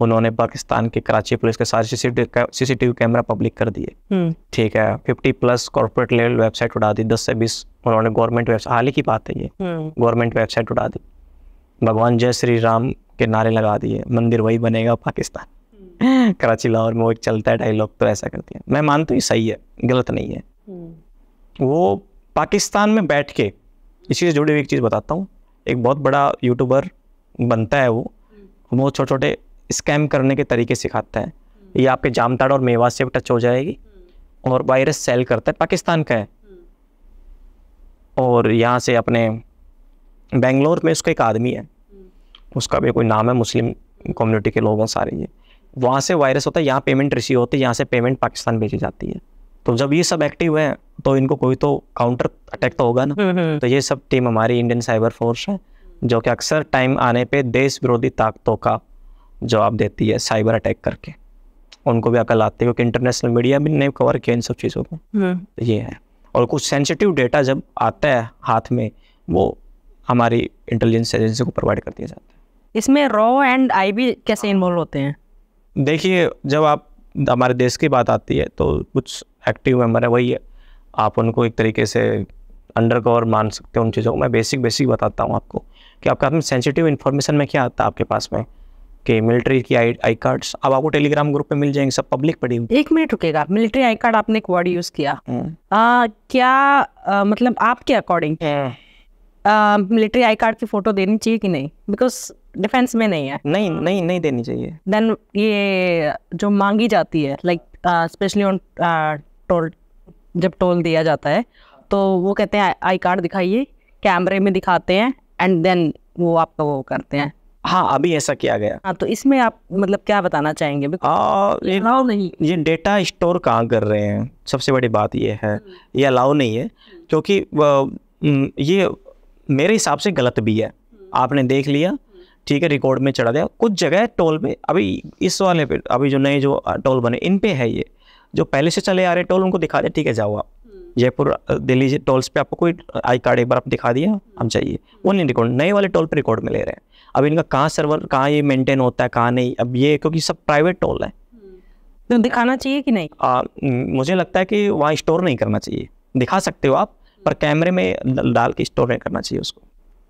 उन्होंने पाकिस्तान के कराची पुलिस के सारे सीसीटीवी कैमरा पब्लिक कर दिए हम्म। ठीक है fifty plus corporate level website उड़ा दी दस से बीस उन्होंने गवर्नमेंट वेबसाइट हाल ही की बात है ये गवर्नमेंट हम्म। वेबसाइट उड़ा दी भगवान जय श्री राम के नारे लगा दिए मंदिर वही बनेगा पाकिस्तान हम्म। कराची लाहौर में वो एक चलता है डायलॉग तो ऐसा करती है मैं मानता हूँ सही है गलत नहीं है हम्म। वो पाकिस्तान में बैठ के इसी से जुड़ी हुई एक चीज़ बताता हूँ एक बहुत बड़ा यूट्यूबर बनता है वो हम्म। वो छोटे छोटे स्कैम करने के तरीके सिखाता है ये आपके जामताड़ और मेवा से टच हो जाएगी और वायरस सेल करता है पाकिस्तान का है और यहाँ से अपने बेंगलोर में उसका एक आदमी है उसका भी कोई नाम है मुस्लिम कम्युनिटी के लोग हैं सारे ये वहाँ से वायरस होता है यहाँ पेमेंट रिसीव होती है यहाँ से पेमेंट पाकिस्तान भेजी जाती है तो जब ये सब एक्टिव है तो इनको कोई तो काउंटर अटैक तो होगा ना हम्म, हम्म। तो ये सब टीम हमारी इंडियन साइबर फोर्स है जो कि अक्सर टाइम आने पर देश विरोधी ताकतों का जवाब देती है साइबर अटैक करके उनको भी अकल आती है क्योंकि इंटरनेशनल मीडिया भी ने कवर किया इन सब चीज़ों को हम्म। ये है और कुछ सेंसिटिव डेटा जब आता है हाथ में वो हमारी इंटेलिजेंस एजेंसी को प्रोवाइड कर दिया जाता है इसमें रॉ एंड आईबी कैसे इन्वॉल्व होते हैं देखिए जब आप हमारे देश की बात आती है तो कुछ एक्टिव मेम्बर है वही है आप उनको एक तरीके से अंडर गवर मान सकते हैं उन चीज़ों को मैं बेसिक बेसिक बताता हूँ आपको कि आपके हाथ में सेंसिटिव इन्फॉर्मेशन में क्या आता है आपके पास में कि मिलिट्री की आई आई कार्ड्स अब आपको टेलीग्राम ग्रुप पे मिल जाएंगे सब पब्लिक पड़ी हुई एक मिनट रुकेगा मिलिट्री आई कार्ड आपने एक वर्ड यूज़ किया हम्म। आ, क्या आ, मतलब आपके अकॉर्डिंग मिलिट्री आई कार्ड की फोटो देनी चाहिए कि नहीं बिकॉज डिफेंस में नहीं है नहीं नहीं नहीं देनी चाहिए देन ये जो मांगी जाती है लाइक स्पेशली ऑन टोल जब टोल दिया जाता है तो वो कहते हैं आई कार्ड दिखाइए कैमरे में दिखाते हैं एंड देन वो आपका वो करते हैं हाँ अभी ऐसा किया गया हाँ तो इसमें आप मतलब क्या बताना चाहेंगे आ, ये अलाउ नहीं ये डेटा स्टोर कहाँ कर रहे हैं सबसे बड़ी बात ये है ये अलाउ नहीं है क्योंकि ये मेरे हिसाब से गलत भी है आपने देख लिया ठीक है रिकॉर्ड में चढ़ा दिया कुछ जगह टोल पे अभी इस वाले पे अभी जो नए जो टोल बने इन पे है ये जो पहले से चले आ रहे टोल उनको दिखा दे ठीक है जाओ आप जयपुर दिल्ली से टोल्स पे आपको कोई आई कार्ड एक बार आप दिखा दिया हम चाहिए वो नहीं रिकॉर्ड नए वाले टोल पर रिकॉर्ड में ले रहे हैं अब इनका कहाँ सर्वर कहाँ ये मेंटेन होता है कहाँ नहीं अब ये क्योंकि सब प्राइवेट टोल है तो दिखाना चाहिए कि नहीं आ, मुझे लगता है कि वहाँ स्टोर नहीं करना चाहिए दिखा सकते हो आप पर कैमरे में डाल के स्टोर नहीं करना चाहिए उसको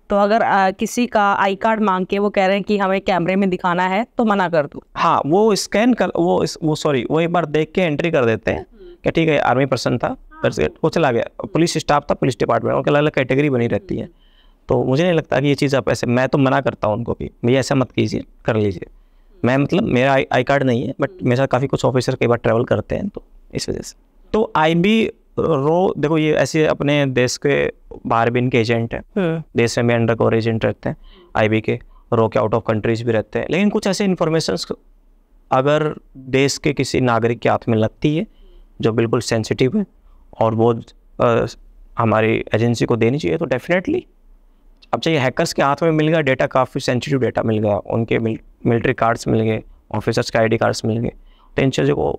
तो अगर आ, किसी का आई कार्ड मांग के वो कह रहे हैं कि हमें कैमरे में दिखाना है तो मना कर दो हाँ वो स्कैन कर वो वो सॉरी वो एक बार देख के एंट्री कर देते हैं कि ठीक है आर्मी पर्सन था वो चला गया पुलिस स्टाफ था पुलिस डिपार्टमेंट उनके अलग अलग कैटेगरी बनी रहती है तो मुझे नहीं लगता कि ये चीज़ आप ऐसे मैं तो मना करता हूँ उनको भी भैया ऐसा मत कीजिए कर लीजिए मैं मतलब मेरा आई कार्ड नहीं है बट मेरे साथ काफ़ी कुछ ऑफिसर कई बार ट्रैवल करते हैं तो इस वजह से तो आई तो रो देखो ये ऐसे अपने देश के बाहर भी इनके एजेंट हैं हम्म। देश में अंडर कवर एजेंट रहते हैं आईबी के रो के आउट ऑफ कंट्रीज भी रहते हैं लेकिन कुछ ऐसे इन्फॉर्मेशन अगर देश के किसी नागरिक के हाथ में लगती है जो बिल्कुल सेंसिटिव है और वो हमारी एजेंसी को देनी चाहिए तो डेफिनेटली अब चाहिए हैकर्स के हाथ में मिल गया डेटा काफ़ी सेंसिटिव डेटा मिल गया उनके मिल मिलिट्री कार्ड्स मिल गए ऑफिसर्स के आईडी कार्ड्स मिल गए तो इन चीज़ों को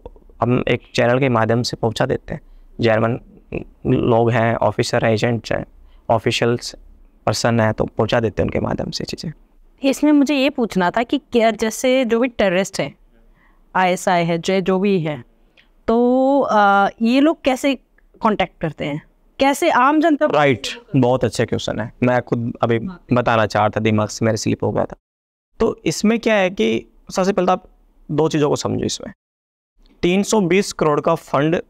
हम एक चैनल के माध्यम से पहुंचा देते हैं जर्मन लोग हैं ऑफिसर हैं एजेंट्स हैं ऑफिशल्स पर्सन हैं तो पहुंचा देते हैं उनके माध्यम से चीज़ें इसमें मुझे ये पूछना था कि क्या जैसे जो भी टेररिस्ट है आईएसआई है जय जो भी है तो आ, ये लोग कैसे कांटेक्ट करते हैं कैसे आम जनता राइट right. बहुत अच्छे क्वेश्चन है मैं खुद अभी बताना चाह रहा था दिमाग से मेरे स्लिप हो गया था तो इसमें क्या है कि सबसे पहले तो आप दो चीज़ों को समझो इसमें 320 करोड़ का फंड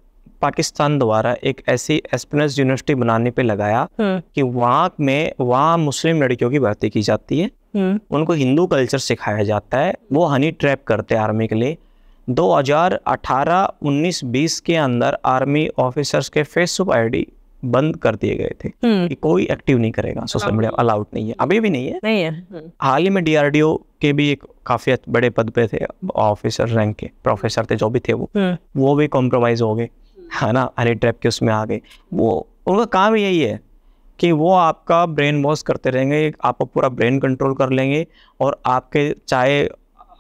पाकिस्तान द्वारा एक ऐसी एस्पिनस यूनिवर्सिटी बनाने पे लगाया हम्म। कि वहाँ में वहाँ मुस्लिम लड़कियों की भर्ती की जाती है हम्म। उनको हिंदू कल्चर सिखाया जाता है वो हनी ट्रैप करते हैं आर्मी के लिए 2018, 19, 20 के अंदर आर्मी ऑफिसर्स के फेसबुक आईडी बंद कर दिए गए थे हम्म। कि कोई एक्टिव नहीं करेगा सोशल मीडिया अलाउड नहीं है अभी भी नहीं है नहीं है हाल ही में डीआरडीओ के भी एक काफी बड़े पद पे थे ऑफिसर रैंक के प्रोफेसर थे जो भी थे वो वो भी कॉम्प्रोमाइज हो गए है ना हनी ट्रैप के उसमें आ गए वो उनका काम यही है कि वो आपका ब्रेन वॉश करते रहेंगे आपका पूरा ब्रेन कंट्रोल कर लेंगे और आपके चाहे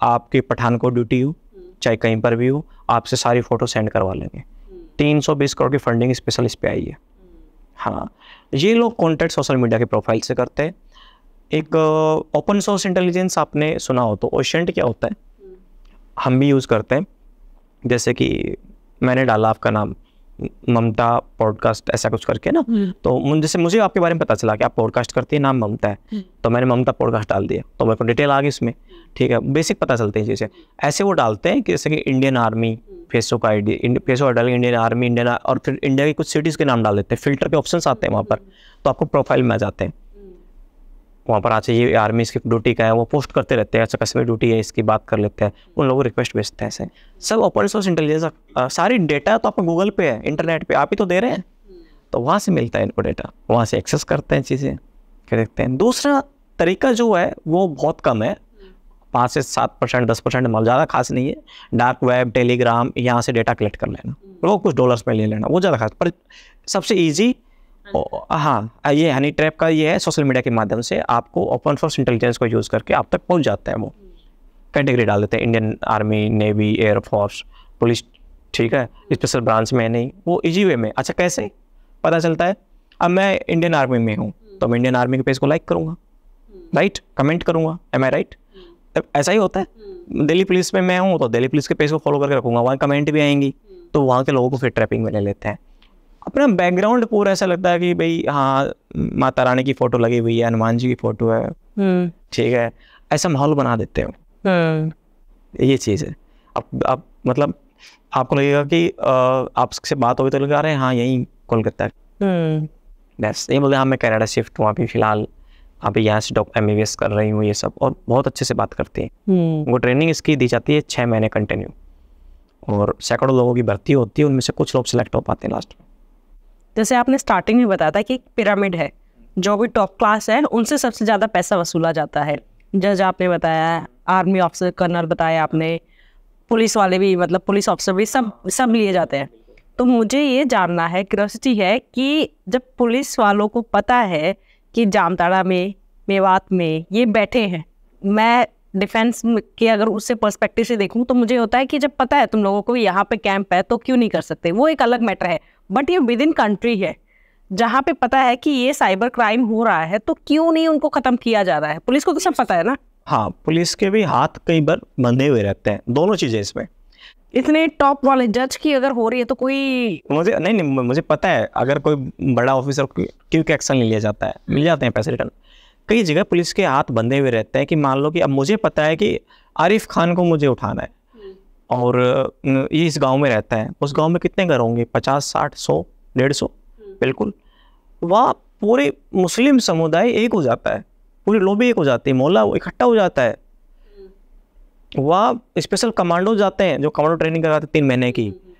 आपकी को ड्यूटी हो चाहे कहीं पर भी हो आपसे सारी फ़ोटो सेंड करवा लेंगे तीन सौ बीस करोड़ की फंडिंग स्पेशल इस पर आई है हाँ ये लोग कॉन्टैक्ट सोशल मीडिया के प्रोफाइल से करते हैं एक ओपन सोर्स इंटेलिजेंस आपने सुना हो तो ओशेंट क्या होता है हम भी यूज़ करते हैं जैसे कि मैंने डाला आपका नाम ममता पॉडकास्ट ऐसा कुछ करके ना हम्म। तो जैसे मुझे आपके बारे में पता चला कि आप पॉडकास्ट करती है नाम ममता है हम्म। तो मैंने ममता पॉडकास्ट डाल दिया तो मेरे को डिटेल आ गई इसमें ठीक है बेसिक पता चलते हैं चीज़ें ऐसे वो डालते हैं कि जैसे कि Indian army hmm. Facebook I D Facebook डाल इंडियन आर्मी इंडियन और फिर इंडिया की कुछ सिटीज़ के नाम डाल देते हैं फिल्टर के ऑप्शन आते हैं वहाँ पर तो आपको प्रोफाइल में आ जाते हैं वहाँ पर आचे ये आर्मी इसकी ड्यूटी का है वो पोस्ट करते रहते हैं अच्छा कस्टमर ड्यूटी है इसकी बात कर लेते हैं उन लोगों को रिक्वेस्ट भेजते हैं ऐसे सब ओपन सोर्स इंटेलिजेंस सारी डेटा तो आपका गूगल पे है इंटरनेट पे आप ही तो दे रहे हैं तो वहाँ से मिलता है इनको डेटा वहाँ से एक्सेस करते हैं चीज़ें क्या देखते हैं दूसरा तरीका जो है वो बहुत कम है पाँच से सात परसेंट दस परसेंट ज़्यादा खास नहीं है डार्क वेब टेलीग्राम यहाँ से डेटा कलेक्ट कर लेना वो कुछ डॉलर्स में ले लेना वो ज़्यादा खास पर सबसे ईजी हाँ ये हनी ट्रैप का ये है सोशल मीडिया के माध्यम से आपको ओपन सोर्स इंटेलिजेंस को यूज़ करके आप तक पहुँच जाता है वो कैटेगरी डाल देते हैं Indian army navy air force police ठीक है स्पेशल ब्रांच में नहीं वो इजी वे में अच्छा कैसे पता चलता है अब मैं इंडियन आर्मी में हूँ तो मैं इंडियन आर्मी के पेज को लाइक करूँगा राइट कमेंट करूँगा एम आई राइट ऐसा ही होता है दिल्ली पुलिस में मैं हूँ तो दिल्ली पुलिस के पेज को फॉलो करके रखूँगा वहाँ कमेंट भी आएंगी तो वहाँ के लोगों को फिर ट्रैपिंग में ले लेते हैं अपना बैकग्राउंड पूरा ऐसा लगता है कि भाई हाँ माता रानी की फोटो लगी हुई है हनुमान जी की फोटो है हम्म। ठीक है ऐसा माहौल बना देते हो हम्म। ये चीज़ है अब अब मतलब आपको लगेगा कि आपसे बात हो तो लगा रहे हैं हाँ यहीं कोलकाता बस यही बोलते हाँ मैं कैनेडा शिफ्ट हूँ अभी फिलहाल अभी यहाँ से डॉक्टर एम बी कर रही हूँ ये सब और बहुत अच्छे से बात करती है हम्म। वो ट्रेनिंग इसकी दी जाती है छः महीने कंटिन्यू और सैकड़ों लोगों की भर्ती होती है उनमें से कुछ लोग सिलेक्ट हो पाते हैं लास्ट में जैसे आपने स्टार्टिंग में बताया था कि एक पिरामिड है जो भी टॉप क्लास है उनसे सबसे ज़्यादा पैसा वसूला जाता है जज आपने बताया आर्मी ऑफिसर कर्नल बताया आपने पुलिस वाले भी मतलब पुलिस ऑफिसर भी सब सब लिए जाते हैं तो मुझे ये जानना है क्यूरोसिटी है कि जब पुलिस वालों को पता है कि जामताड़ा में मेवात में ये बैठे हैं मैं डिफेंस के अगर उससे पर्सपेक्टिव से देखूं तो मुझे होता है कि जब पता है तुम लोगों को यहाँ पे कैंप है तो क्यों नहीं कर सकते वो एक अलग मैटर है बट ये विद इन कंट्री है जहाँ पे पता है कि ये साइबर क्राइम हो रहा है तो क्यों नहीं उनको खत्म किया जा रहा है पुलिस को तो सब पता है ना हाँ पुलिस के भी हाथ कई बार बंधे हुए रहते हैं दोनों चीजें इसमें इतने टॉप वाले जज की अगर हो रही है तो कोई मुझे नहीं नहीं मुझे पता है अगर कोई बड़ा ऑफिसर क्यों एक्शन ले लिया जाता है मिल जाते हैं पैसे रिटर्न कई जगह पुलिस के हाथ बंधे हुए रहते हैं कि मान लो कि अब मुझे पता है कि आरिफ खान को मुझे उठाना है हम्म। और ये इस गांव में रहता है उस गांव में कितने घर होंगे पचास साठ सौ डेढ़ सौ हम्म। बिल्कुल वह पूरे मुस्लिम समुदाय एक हो जाता है पूरी लोबी एक हो जाती है मोहल्ला इकट्ठा हो जाता है वह स्पेशल कमांडो जाते हैं जो कमांडो ट्रेनिंग कराते हैं तीन महीने की हम्म,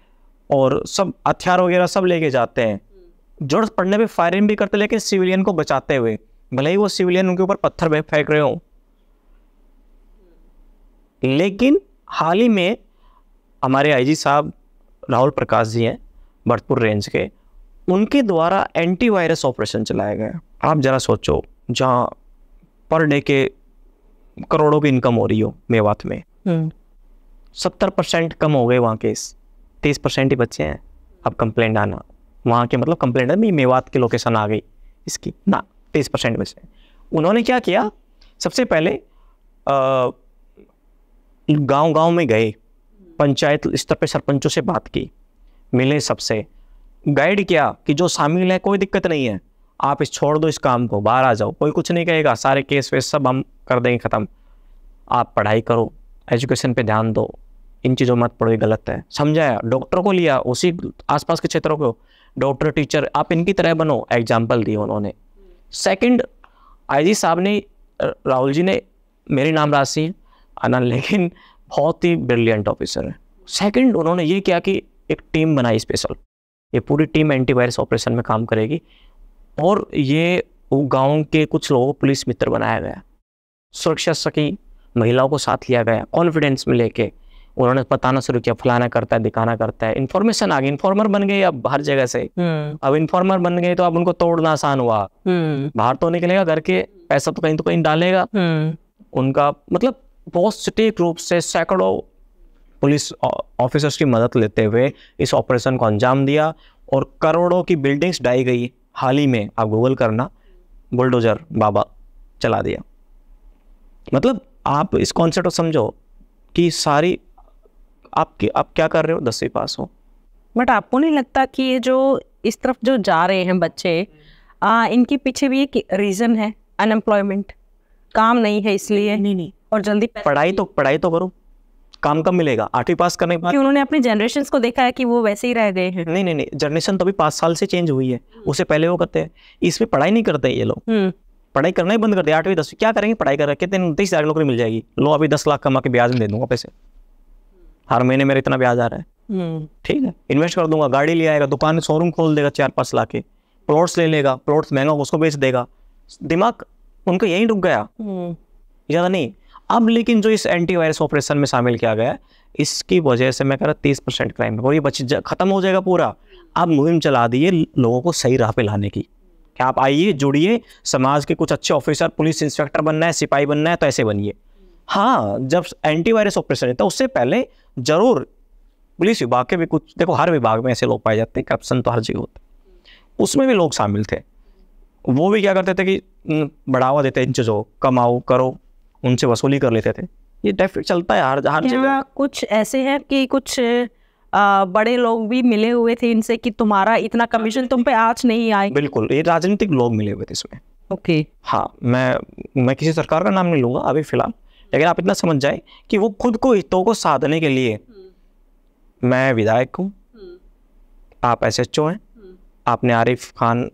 और सब हथियार वगैरह सब लेके जाते हैं जड़ पड़ने पर फायरिंग भी करते लेकिन सिविलियन को बचाते हुए भले ही वो सिविलियन उनके ऊपर पत्थर फेंक रहे हों लेकिन हाल ही में हमारे आईजी साहब राहुल प्रकाश जी हैं भरतपुर रेंज के उनके द्वारा एंटीवायरस ऑपरेशन चलाया गया आप ज़रा सोचो जहाँ पर डे के करोड़ों की इनकम हो रही हो मेवात में हम्म। सत्तर परसेंट कम हो गए वहाँ केस तीस परसेंट ही बच्चे हैं अब कंप्लेंट आना वहाँ के मतलब कंप्लेंट है मेवात की लोकेशन आ गई इसकी ना तेईस परसेंट में से उन्होंने क्या किया सबसे पहले गांव-गांव में गए पंचायत स्तर पर सरपंचों से बात की मिले सबसे गाइड किया कि जो शामिल है कोई दिक्कत नहीं है आप इस छोड़ दो इस काम को बाहर आ जाओ कोई कुछ नहीं कहेगा सारे केस वेस सब हम कर देंगे ख़त्म आप पढ़ाई करो एजुकेशन पे ध्यान दो इन चीज़ों मत पढ़ो गलत है समझाया डॉक्टर को लिया उसी आसपास के क्षेत्रों को डॉक्टर टीचर आप इनकी तरह बनो एग्जाम्पल दिए उन्होंने सेकंड आईजी साहब ने राहुल जी ने मेरे नाम राशि आना लेकिन बहुत ही ब्रिलियंट ऑफिसर है सेकंड उन्होंने ये किया कि एक टीम बनाई स्पेशल ये पूरी टीम एंटीवायरस ऑपरेशन में काम करेगी और ये गांव के कुछ लोगों को पुलिस मित्र बनाया गया सुरक्षा सकी महिलाओं को साथ लिया गया कॉन्फिडेंस में लेके उन्होंने बताना शुरू किया फलाना करता है दिखाना करता है इन्फॉर्मेशन आ गई इन्फॉर्मर बन गए अब हर जगह से हम्म। अब इन्फॉर्मर बन गए तो अब उनको तोड़ना आसान हुआ हम्म। बाहर तो निकलेगा घर के पैसा तो कहीं तो कहीं डालेगा हम्म। उनका मतलब बहुत सटीक रूप से सैकड़ों पुलिस ऑफिसर्स की मदद लेते हुए इस ऑपरेशन को अंजाम दिया और करोड़ों की बिल्डिंग्स डाई गई हाल ही में आप गूगल करना बुलडोजर बाबा चला दिया मतलब आप इस कॉन्सेप्ट को समझो कि सारी आपके आप क्या कर रहे हो दसवीं पास हो बट आपको नहीं लगता कि ये जो इस तरफ जो जा रहे हैं बच्चे आ, इनके पीछे भी एक रीज़न है अनएम्प्लॉयमेंट काम नहीं है इसलिए नहीं नहीं और जल्दी पढ़ाई तो पढ़ाई तो करो काम कब मिलेगा आठवीं पास करने के बाद उन्होंने अपने जनरेशन को देखा है कि वो वैसे ही रह गए हैं नहीं नहीं नहीं जनरेशन तो अभी पाँच साल से चेंज हुई है उससे पहले वो करते हैं इसमें पढ़ाई नहीं करते ये लोग हम्म। पढ़ाई करना ही बंद कर दिया आठवीं दसवीं क्या करेंगे पढ़ाई कर रहे कितने उनतीस हज़ार नौकरी मिल जाएगी लो अभी दस लाख कमा के ब्याज में दे दूंगा पैसे हर महीने मेरा इतना ब्याज आ रहा है हम्म। ठीक है इन्वेस्ट कर दूंगा गाड़ी ले आएगा दुकान शोरूम खोल देगा चार पाँच लाख के प्लॉट्स ले लेगा प्लॉट्स महंगा उसको बेच देगा दिमाग उनका यहीं डूब गया हम्म। ज़्यादा नहीं अब लेकिन जो इस एंटीवायरस ऑपरेशन में शामिल किया गया इसकी वजह से मैं कह रहा तीस परसेंट क्राइम और ये बच्चे खत्म हो जाएगा पूरा आप मुहिम चला दिए लोगों को सही राह पे लाने की क्या आप आइए जुड़िए समाज के कुछ अच्छे ऑफिसर पुलिस इंस्पेक्टर बनना है सिपाही बनना है तो ऐसे बनिए हाँ जब एंटीवायरस ऑपरेशन रहता है तो उससे पहले जरूर पुलिस विभाग के भी कुछ देखो हर विभाग में ऐसे लोग पाए जाते हैं करप्शन तो हर जगह होता है उसमें भी लोग शामिल थे वो भी क्या करते थे कि बढ़ावा देते इन चीज़ों कमाओ करो उनसे वसूली कर लेते थे ये डेफिट चलता है हर हर जगह कुछ ऐसे हैं कि कुछ आ, बड़े लोग भी मिले हुए थे इनसे कि तुम्हारा इतना कमीशन तुम पे आज नहीं आए बिल्कुल ये राजनीतिक लोग मिले हुए थे इसमें ओके okay. हाँ मैं मैं किसी सरकार का नाम नहीं लूंगा अभी फिलहाल लेकिन आप इतना समझ जाए कि वो खुद को हितों को साधने के लिए हम्म। मैं विधायक हूँ हम्म। आप एस एच ओ हैं हम्म। आपने आरिफ खान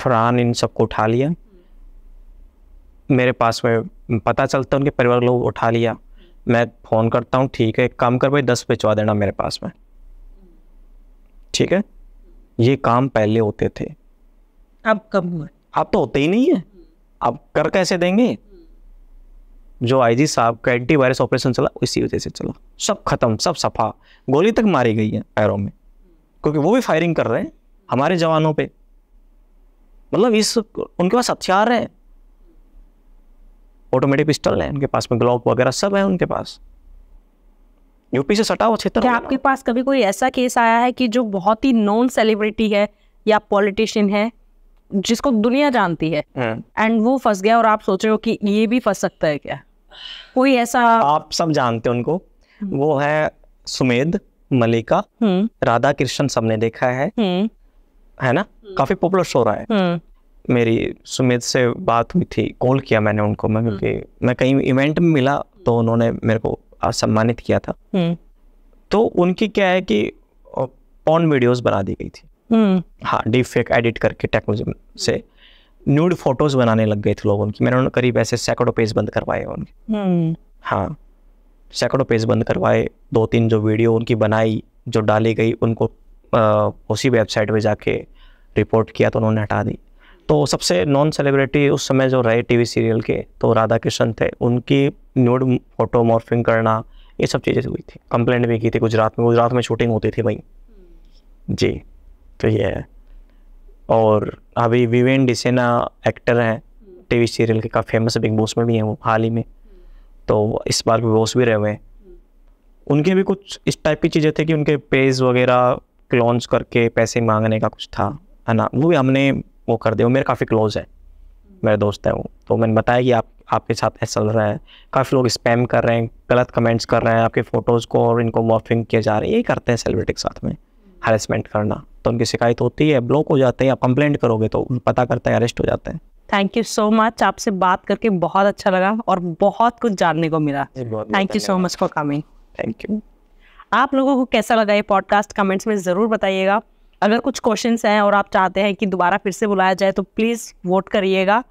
फरहान इन सबको उठा लिया मेरे पास में पता चलता उनके परिवार लोग उठा लिया मैं फ़ोन करता हूँ ठीक है एक काम कर भाई दस भिजवा देना मेरे पास में ठीक है ये काम पहले होते थे अब कब हुए अब तो होते ही नहीं है अब कर कैसे देंगे जो आईजी साहब का एंटीवायरस ऑपरेशन चला इसी वजह से चला सब खत्म सब सफा गोली तक मारी गई है पैरों में क्योंकि वो भी फायरिंग कर रहे हैं हमारे जवानों पे मतलब इस उनके पास हथियार है ऑटोमेटिक पिस्टल है उनके पास में ग्लोव वगैरह सब है उनके पास यूपी से सटा हुआ क्षेत्र आपके पास कभी कोई ऐसा केस आया है कि जो बहुत ही नॉन सेलिब्रिटी है या पॉलिटिशियन है जिसको दुनिया जानती है एंड हम्म। वो फंस गया और आप सोच रहे हो कि ये भी फंस सकता है क्या कोई ऐसा आप सब जानते हैं उनको वो है सुमेध मलिका हम्म। राधा कृष्ण सबने देखा है हम्म। है ना हम्म। काफी पॉपुलर शो रहा है मेरी सुमेध से बात हुई थी कॉल किया मैंने उनको मैं क्योंकि मैं कहीं इवेंट में मिला तो उन्होंने मेरे को सम्मानित किया था तो उनकी क्या है कि पॉन वीडियोस बना दी गई थी हाँ डीप फेक एडिट करके टेक्नोलॉजी से न्यूड फोटोज बनाने लग गए थे लोग उनकी मैंने उन्होंने करीब ऐसे सैकड़ों पेज बंद करवाए उनके हम्म। हाँ सैकड़ों पेज बंद करवाए दो तीन जो वीडियो उनकी बनाई जो डाली गई उनको उसी वेबसाइट पर जाके रिपोर्ट किया तो उन्होंने हटा दी तो सबसे नॉन सेलिब्रिटी उस समय जो रहे टीवी सीरियल के तो राधा कृष्ण थे उनकी न्यूड फोटो मॉर्फिंग करना ये सब चीज़ें हुई थी कंप्लेंट भी की थी गुजरात में गुजरात में शूटिंग होती थी भाई जी तो ये है और अभी विवेन डिसेना एक्टर हैं टीवी सीरियल के काफ़ी फेमस बिग बॉस में भी हैं वो हाल ही में तो इस बार बिग बॉस भी रहे हुए हैं उनके भी कुछ इस टाइप की चीज़ें थी कि उनके पेज वगैरह क्लोन्स करके पैसे मांगने का कुछ था है ना वो भी हमने वो कर दिया वो मेरे काफ़ी क्लोज है मेरे दोस्त है वो तो मैंने बताया कि आप आपके साथ ऐसा चल रहा है काफ़ी लोग स्पैम कर रहे हैं गलत कमेंट्स कर रहे हैं आपके फ़ोटोज़ को और इनको मॉफिंग किया जा रहा है यही करते हैं सेलिब्रिटी के साथ में हरेसमेंट करना तो उनकी शिकायत होती है ब्लॉक हो जाते हैं या कंप्लेंट करोगे तो पता करते हैं अरेस्ट हो जाते हैं थैंक यू सो मच आपसे बात करके बहुत अच्छा लगा और बहुत कुछ जानने को मिला thank you so much for coming thank you आप लोगों को कैसा लगा ये पॉडकास्ट कमेंट्स में ज़रूर बताइएगा अगर कुछ क्वेश्चंस हैं और आप चाहते हैं कि दोबारा फिर से बुलाया जाए तो प्लीज़ वोट करिएगा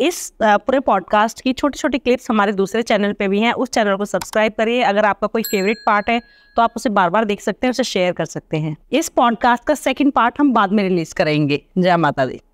इस पूरे पॉडकास्ट की छोटी छोटी क्लिप्स हमारे दूसरे चैनल पे भी हैं उस चैनल को सब्सक्राइब करिए अगर आपका कोई फेवरेट पार्ट है तो आप उसे बार बार देख सकते हैं उसे शेयर कर सकते हैं इस पॉडकास्ट का सेकेंड पार्ट हम बाद में रिलीज करेंगे जय माता दी